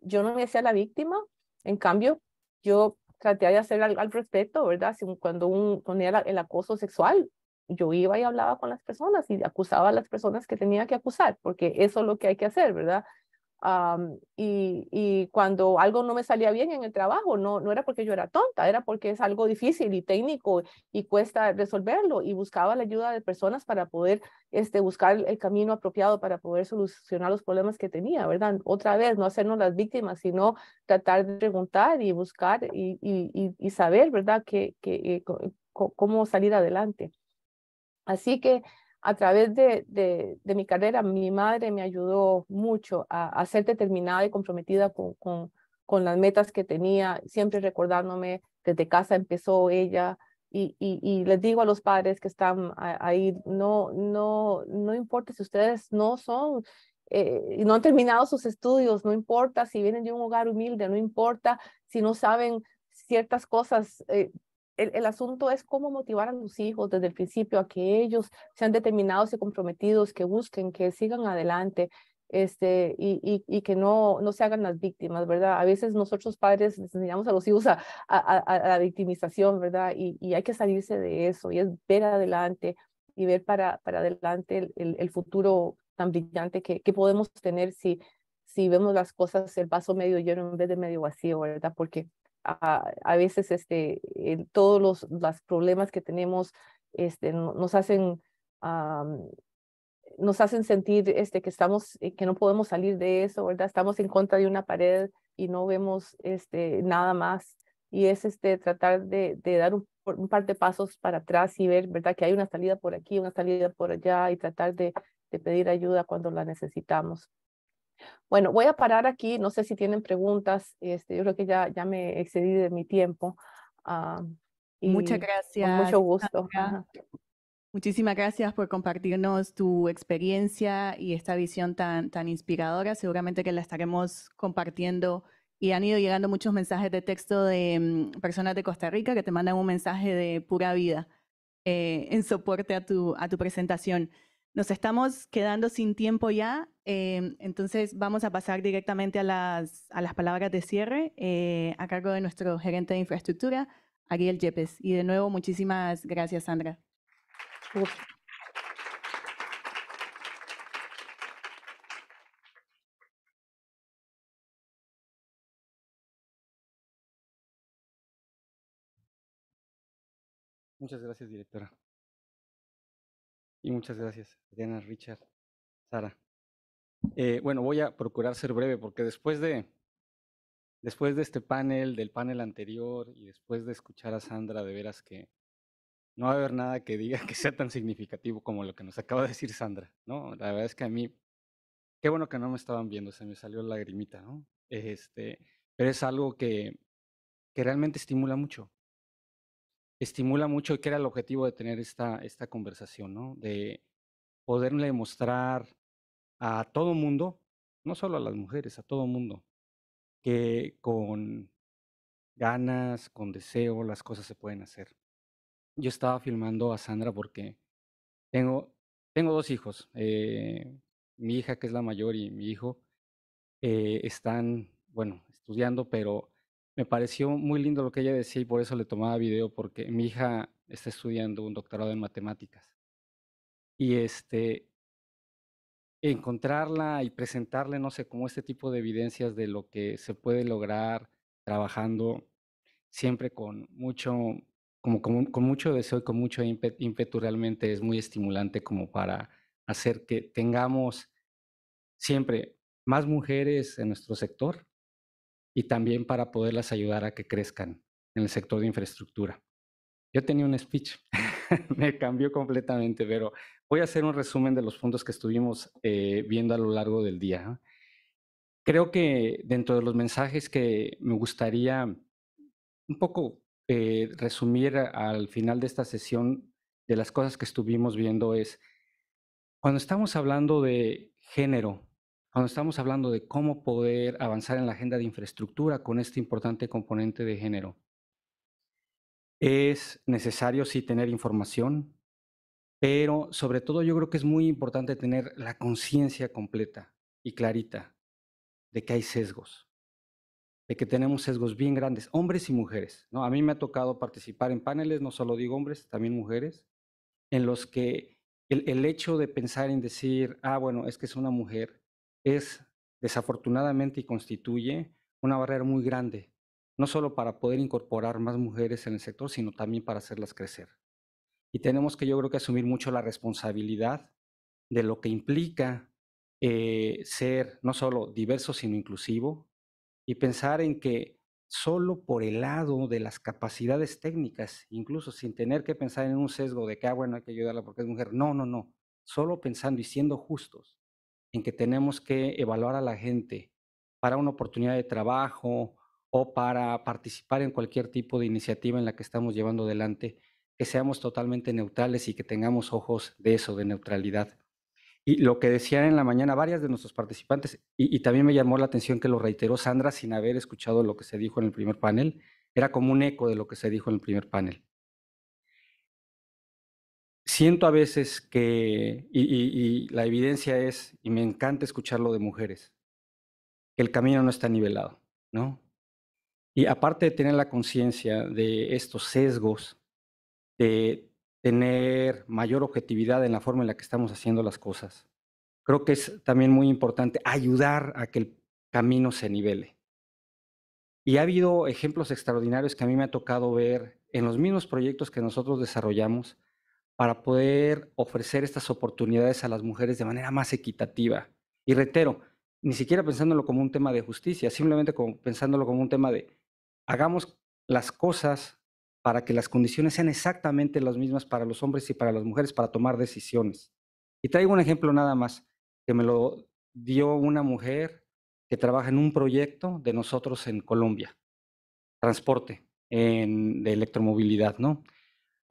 yo no me hacía la víctima. En cambio, yo traté de hacer al, al respecto, ¿verdad? cuando, un, cuando el acoso sexual, yo iba y hablaba con las personas y acusaba a las personas que tenía que acusar, porque eso es lo que hay que hacer, ¿verdad? y, cuando algo no me salía bien en el trabajo, no, no era porque yo era tonta, era porque es algo difícil y técnico y cuesta resolverlo y buscaba la ayuda de personas para poder este, buscar el camino apropiado para poder solucionar los problemas que tenía, ¿verdad? Otra vez, no hacernos las víctimas, sino tratar de preguntar y buscar y, saber, ¿verdad?, que, eh, eh, cómo salir adelante. Así que a través de, de, mi carrera, mi madre me ayudó mucho a, ser determinada y comprometida con, con, con, las metas que tenía, siempre recordándome, desde casa empezó ella. Y, y, les digo a los padres que están ahí, no, no, no importa si ustedes no son eh, no han terminado sus estudios, no importa si vienen de un hogar humilde, no importa si no saben ciertas cosas, eh, el, asunto es cómo motivar a los hijos desde el principio a que ellos sean determinados y comprometidos, que busquen, que sigan adelante este, y, y, que no, no se hagan las víctimas, ¿verdad? A veces nosotros padres enseñamos a los hijos a, a, la victimización, ¿verdad? Y, hay que salirse de eso y es ver adelante y ver para, para adelante el, futuro tan brillante que, que podemos tener si, si vemos las cosas, el vaso medio lleno en vez de medio vacío, ¿verdad? Porque a, veces este, en todos los, los, problemas que tenemos este, nos hacen... nos hacen sentir este, que, estamos, eh, que no podemos salir de eso, ¿verdad? Estamos en contra de una pared y no vemos este, nada más. Y es este, tratar de, de dar un, un, par de pasos para atrás y ver, ¿verdad? Que hay una salida por aquí, una salida por allá y tratar de, de pedir ayuda cuando la necesitamos. Bueno, voy a parar aquí. No sé si tienen preguntas. Este, yo creo que ya, ya me excedí de mi tiempo. Ah, Muchas gracias. Con mucho gusto. Muchísimas gracias por compartirnos tu experiencia y esta visión tan, tan inspiradora. Seguramente que la estaremos compartiendo y han ido llegando muchos mensajes de texto de mm, personas de Costa Rica que te mandan un mensaje de pura vida eh, en soporte a tu, a tu presentación. Nos estamos quedando sin tiempo ya, em, entonces vamos a pasar directamente a las, a las palabras de cierre eh, a cargo de nuestro gerente de infraestructura, Ariel Yepes. Y de nuevo, muchísimas gracias, Sandra. Muchas gracias, directora. Y muchas gracias, Diana Richard, Sara. Eh, bueno, voy a procurar ser breve porque después de, después de este panel, del panel anterior y después de escuchar a Sandra, de veras que no va a haber nada que diga que sea tan significativo como lo que nos acaba de decir Sandra, ¿no? La verdad es que a mí, qué bueno que no me estaban viendo, se me salió la lagrimita, ¿no? Este, pero es algo que, que realmente estimula mucho estimula mucho y que era el objetivo de tener esta, esta conversación, ¿no? De poderle mostrar a todo mundo, no solo a las mujeres, a todo mundo, que con ganas, con deseo, las cosas se pueden hacer. Yo estaba filmando a Sandra porque tengo, tengo dos hijos. Eh, mi hija, que es la mayor, y mi hijo eh, están, bueno, estudiando, pero me pareció muy lindo lo que ella decía y por eso le tomaba video, porque mi hija está estudiando un doctorado en matemáticas. Y este, encontrarla y presentarle, no sé, como este tipo de evidencias de lo que se puede lograr trabajando siempre con mucho, con mucho deseo y con mucho ímpetu, realmente es muy estimulante como para hacer que tengamos siempre más mujeres en nuestro sector, y también para poderlas ayudar a que crezcan en el sector de infraestructura. Yo tenía un speech, me cambió completamente, pero voy a hacer un resumen de los puntos que estuvimos eh, viendo a lo largo del día. Creo que dentro de los mensajes que me gustaría un poco eh, resumir al final de esta sesión de las cosas que estuvimos viendo es, cuando estamos hablando de género, cuando estamos hablando de cómo poder avanzar en la agenda de infraestructura con este importante componente de género. Es necesario sí tener información, pero sobre todo yo creo que es muy importante tener la conciencia completa y clarita de que hay sesgos, de que tenemos sesgos bien grandes, hombres y mujeres. ¿no? A mí me ha tocado participar en paneles, no solo digo hombres, también mujeres, en los que el, el hecho de pensar en decir, ah, bueno, es que es una mujer, es desafortunadamente y constituye una barrera muy grande, no solo para poder incorporar más mujeres en el sector, sino también para hacerlas crecer. Y tenemos que yo creo que asumir mucho la responsabilidad de lo que implica eh, ser no solo diverso, sino inclusivo, y pensar en que solo por el lado de las capacidades técnicas, incluso sin tener que pensar en un sesgo de que, ah, bueno, hay que ayudarla porque es mujer. No, no, no. Solo pensando y siendo justos en que tenemos que evaluar a la gente para una oportunidad de trabajo o para participar en cualquier tipo de iniciativa en la que estamos llevando adelante, que seamos totalmente neutrales y que tengamos ojos de eso, de neutralidad. Y lo que decían en la mañana varias de nuestros participantes, y, también me llamó la atención que lo reiteró Sandra sin haber escuchado lo que se dijo en el primer panel, era como un eco de lo que se dijo en el primer panel siento a veces que, y, la evidencia es, y me encanta escucharlo de mujeres, que el camino no está nivelado, ¿no? Y aparte de tener la conciencia de estos sesgos, de tener mayor objetividad en la forma en la que estamos haciendo las cosas, creo que es también muy importante ayudar a que el camino se nivele. Y ha habido ejemplos extraordinarios que a mí me ha tocado ver en los mismos proyectos que nosotros desarrollamos, para poder ofrecer estas oportunidades a las mujeres de manera más equitativa. Y reitero, ni siquiera pensándolo como un tema de justicia, simplemente pensándolo como un tema de hagamos las cosas para que las condiciones sean exactamente las mismas para los hombres y para las mujeres para tomar decisiones. Y traigo un ejemplo nada más que me lo dio una mujer que trabaja en un proyecto de nosotros en Colombia, transporte de electromovilidad, ¿no?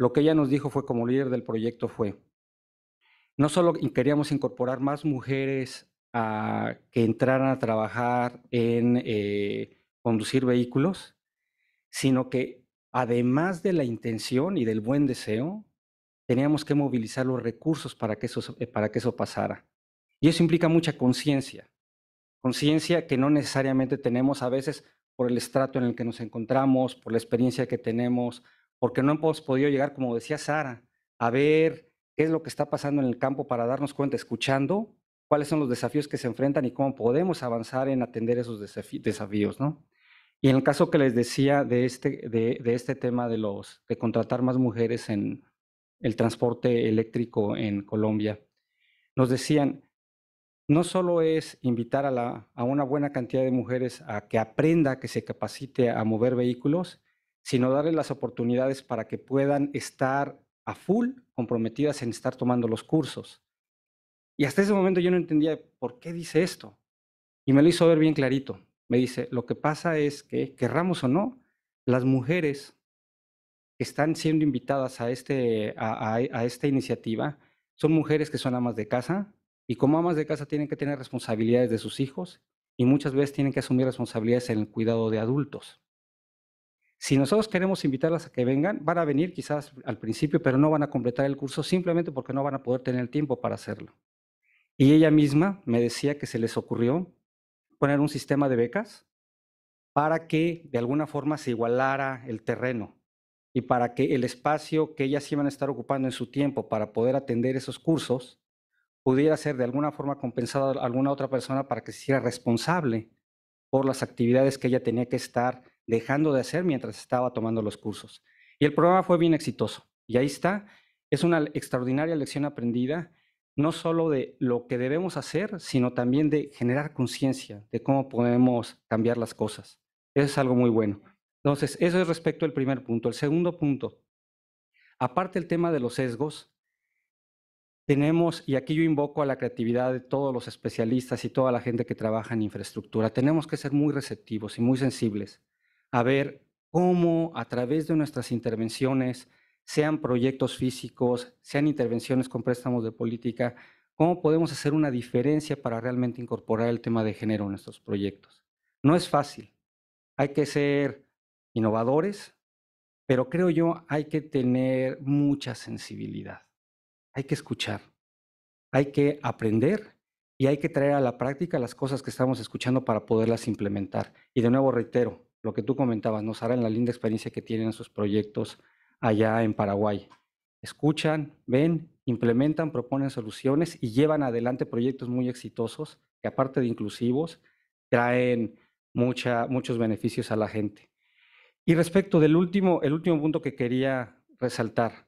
Lo que ella nos dijo fue como líder del proyecto fue, no solo queríamos incorporar más mujeres a que entraran a trabajar en eh, conducir vehículos, sino que además de la intención y del buen deseo, teníamos que movilizar los recursos para que eso, eh, para que eso pasara. Y eso implica mucha conciencia, conciencia que no necesariamente tenemos a veces por el estrato en el que nos encontramos, por la experiencia que tenemos, porque no hemos podido llegar, como decía Sara, a ver qué es lo que está pasando en el campo para darnos cuenta, escuchando cuáles son los desafíos que se enfrentan y cómo podemos avanzar en atender esos desafíos, ¿no? Y en el caso que les decía de este, de, este tema de, los, de contratar más mujeres en el transporte eléctrico en Colombia, nos decían, no solo es invitar a una buena cantidad de mujeres a que aprenda, que se capacite a mover vehículos, sino darles las oportunidades para que puedan estar a full comprometidas en estar tomando los cursos. Y hasta ese momento yo no entendía por qué dice esto. Y me lo hizo ver bien clarito. Me dice, lo que pasa es que, querramos o no, las mujeres que están siendo invitadas a, este, a esta iniciativa son mujeres que son amas de casa y como amas de casa tienen que tener responsabilidades de sus hijos y muchas veces tienen que asumir responsabilidades en el cuidado de adultos. Si nosotros queremos invitarlas a que vengan, van a venir quizás al principio, pero no van a completar el curso simplemente porque no van a poder tener el tiempo para hacerlo. Y ella misma me decía que se les ocurrió poner un sistema de becas para que de alguna forma se igualara el terreno y para que el espacio que ellas iban a estar ocupando en su tiempo para poder atender esos cursos pudiera ser de alguna forma compensado a alguna otra persona para que se hiciera responsable por las actividades que ella tenía que estar dejando de hacer mientras estaba tomando los cursos. Y el programa fue bien exitoso. Y ahí está, es una extraordinaria lección aprendida, no solo de lo que debemos hacer, sino también de generar conciencia de cómo podemos cambiar las cosas. Eso es algo muy bueno. Entonces, eso es respecto al primer punto. El segundo punto, aparte el tema de los sesgos, tenemos, y aquí yo invoco a la creatividad de todos los especialistas y toda la gente que trabaja en infraestructura, tenemos que ser muy receptivos y muy sensibles a ver cómo a través de nuestras intervenciones, sean proyectos físicos, sean intervenciones con préstamos de política, cómo podemos hacer una diferencia para realmente incorporar el tema de género en nuestros proyectos. No es fácil, hay que ser innovadores, pero creo yo hay que tener mucha sensibilidad, hay que escuchar, hay que aprender y hay que traer a la práctica las cosas que estamos escuchando para poderlas implementar. Y de nuevo reitero, lo que tú comentabas, nos harán la linda experiencia que tienen en sus proyectos allá en Paraguay. Escuchan, ven, implementan, proponen soluciones y llevan adelante proyectos muy exitosos que aparte de inclusivos, traen muchos beneficios a la gente. Y respecto del último, el último punto que quería resaltar,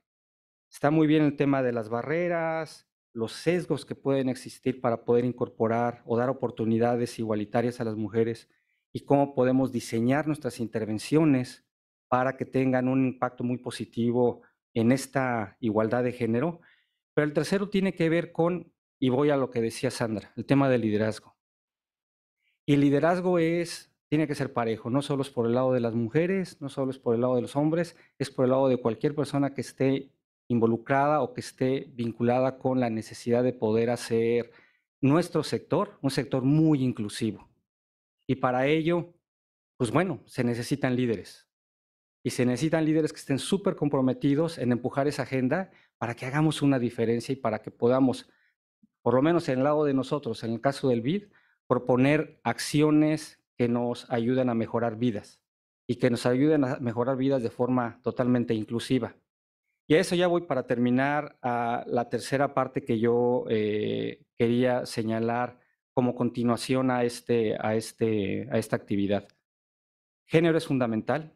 está muy bien el tema de las barreras, los sesgos que pueden existir para poder incorporar o dar oportunidades igualitarias a las mujeres y cómo podemos diseñar nuestras intervenciones para que tengan un impacto muy positivo en esta igualdad de género. Pero el tercero tiene que ver con, y voy a lo que decía Sandra, el tema del liderazgo. Y el liderazgo es, tiene que ser parejo, no solo es por el lado de las mujeres, no solo es por el lado de los hombres, es por el lado de cualquier persona que esté involucrada o que esté vinculada con la necesidad de poder hacer nuestro sector un sector muy inclusivo. Y para ello, pues bueno, se necesitan líderes. Y se necesitan líderes que estén súper comprometidos en empujar esa agenda para que hagamos una diferencia y para que podamos, por lo menos en el lado de nosotros, en el caso del BID, proponer acciones que nos ayuden a mejorar vidas y que nos ayuden a mejorar vidas de forma totalmente inclusiva. Y a eso ya voy para terminar a la tercera parte que yo eh, quería señalar como continuación a, este, a, este, a esta actividad. Género es fundamental,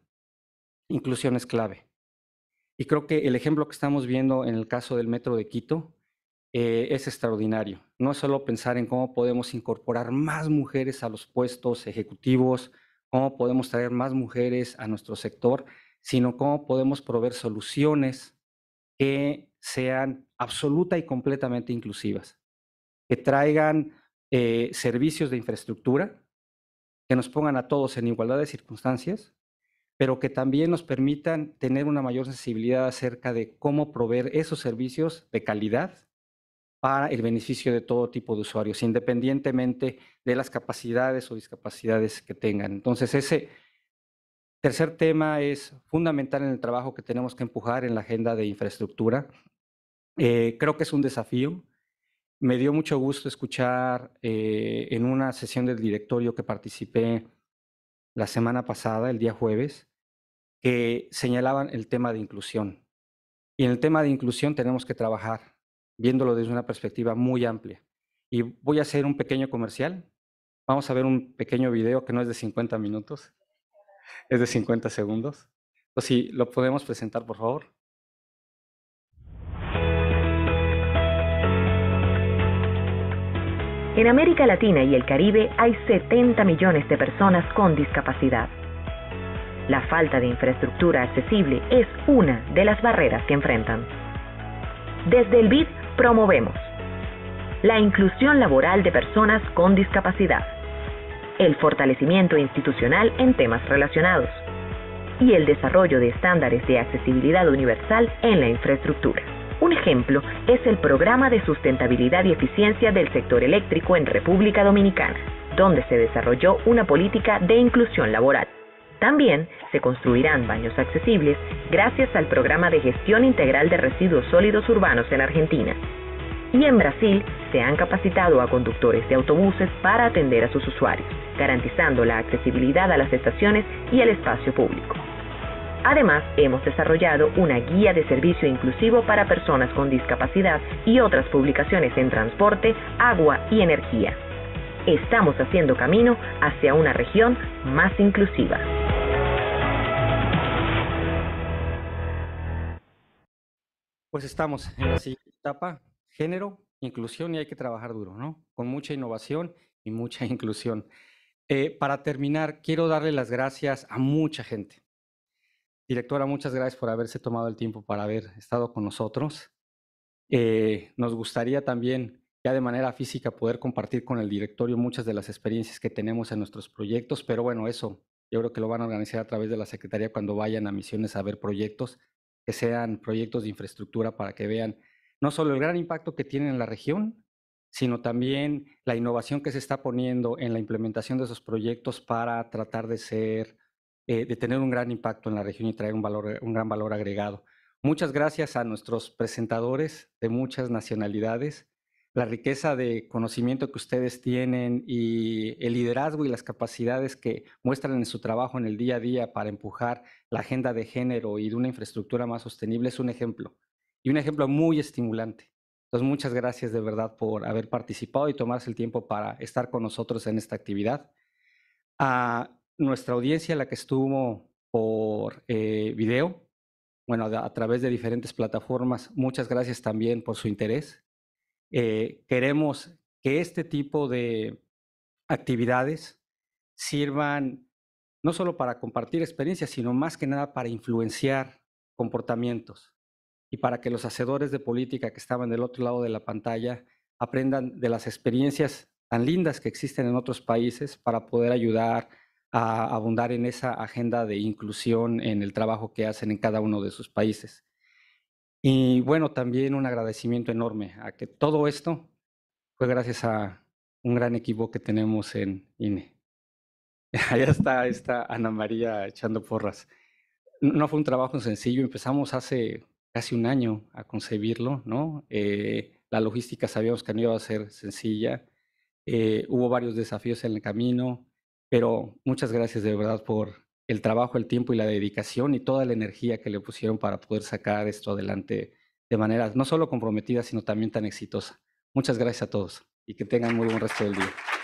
inclusión es clave. Y creo que el ejemplo que estamos viendo en el caso del Metro de Quito eh, es extraordinario. No es solo pensar en cómo podemos incorporar más mujeres a los puestos ejecutivos, cómo podemos traer más mujeres a nuestro sector, sino cómo podemos proveer soluciones que sean absoluta y completamente inclusivas, que traigan eh, servicios de infraestructura que nos pongan a todos en igualdad de circunstancias, pero que también nos permitan tener una mayor sensibilidad acerca de cómo proveer esos servicios de calidad para el beneficio de todo tipo de usuarios, independientemente de las capacidades o discapacidades que tengan. Entonces, ese tercer tema es fundamental en el trabajo que tenemos que empujar en la agenda de infraestructura. Eh, creo que es un desafío, me dio mucho gusto escuchar eh, en una sesión del directorio que participé la semana pasada, el día jueves, que señalaban el tema de inclusión. Y en el tema de inclusión tenemos que trabajar, viéndolo desde una perspectiva muy amplia. Y voy a hacer un pequeño comercial. Vamos a ver un pequeño video que no es de 50 minutos, es de 50 segundos. Entonces, si lo podemos presentar, por favor. En América Latina y el Caribe hay 70 millones de personas con discapacidad. La falta de infraestructura accesible es una de las barreras que enfrentan. Desde el BID promovemos la inclusión laboral de personas con discapacidad, el fortalecimiento institucional en temas relacionados y el desarrollo de estándares de accesibilidad universal en la infraestructura. Un ejemplo es el Programa de Sustentabilidad y Eficiencia del Sector Eléctrico en República Dominicana, donde se desarrolló una política de inclusión laboral. También se construirán baños accesibles gracias al Programa de Gestión Integral de Residuos Sólidos Urbanos en Argentina. Y en Brasil se han capacitado a conductores de autobuses para atender a sus usuarios, garantizando la accesibilidad a las estaciones y el espacio público. Además, hemos desarrollado una guía de servicio inclusivo para personas con discapacidad y otras publicaciones en transporte, agua y energía. Estamos haciendo camino hacia una región más inclusiva. Pues estamos en la siguiente etapa, género, inclusión y hay que trabajar duro, ¿no? Con mucha innovación y mucha inclusión. Eh, para terminar, quiero darle las gracias a mucha gente, Directora, muchas gracias por haberse tomado el tiempo para haber estado con nosotros. Eh, nos gustaría también, ya de manera física, poder compartir con el directorio muchas de las experiencias que tenemos en nuestros proyectos, pero bueno, eso yo creo que lo van a organizar a través de la Secretaría cuando vayan a misiones a ver proyectos, que sean proyectos de infraestructura para que vean no solo el gran impacto que tienen en la región, sino también la innovación que se está poniendo en la implementación de esos proyectos para tratar de ser eh, de tener un gran impacto en la región y traer un, valor, un gran valor agregado. Muchas gracias a nuestros presentadores de muchas nacionalidades. La riqueza de conocimiento que ustedes tienen y el liderazgo y las capacidades que muestran en su trabajo en el día a día para empujar la agenda de género y de una infraestructura más sostenible es un ejemplo y un ejemplo muy estimulante. Entonces, muchas gracias de verdad por haber participado y tomarse el tiempo para estar con nosotros en esta actividad. Ah, nuestra audiencia, la que estuvo por eh, video, bueno, a, través de diferentes plataformas, muchas gracias también por su interés. Eh, queremos que este tipo de actividades sirvan no solo para compartir experiencias, sino más que nada para influenciar comportamientos y para que los hacedores de política que estaban del otro lado de la pantalla aprendan de las experiencias tan lindas que existen en otros países para poder ayudar a a abundar en esa agenda de inclusión en el trabajo que hacen en cada uno de sus países. Y bueno, también un agradecimiento enorme a que todo esto fue gracias a un gran equipo que tenemos en INE. Allá está, Ana María echando porras. No fue un trabajo sencillo, empezamos hace casi un año a concebirlo, ¿no? Eh, la logística sabíamos que no iba a ser sencilla, eh, hubo varios desafíos en el camino, pero muchas gracias de verdad por el trabajo, el tiempo y la dedicación y toda la energía que le pusieron para poder sacar esto adelante de manera no solo comprometida, sino también tan exitosa. Muchas gracias a todos y que tengan muy buen resto del día.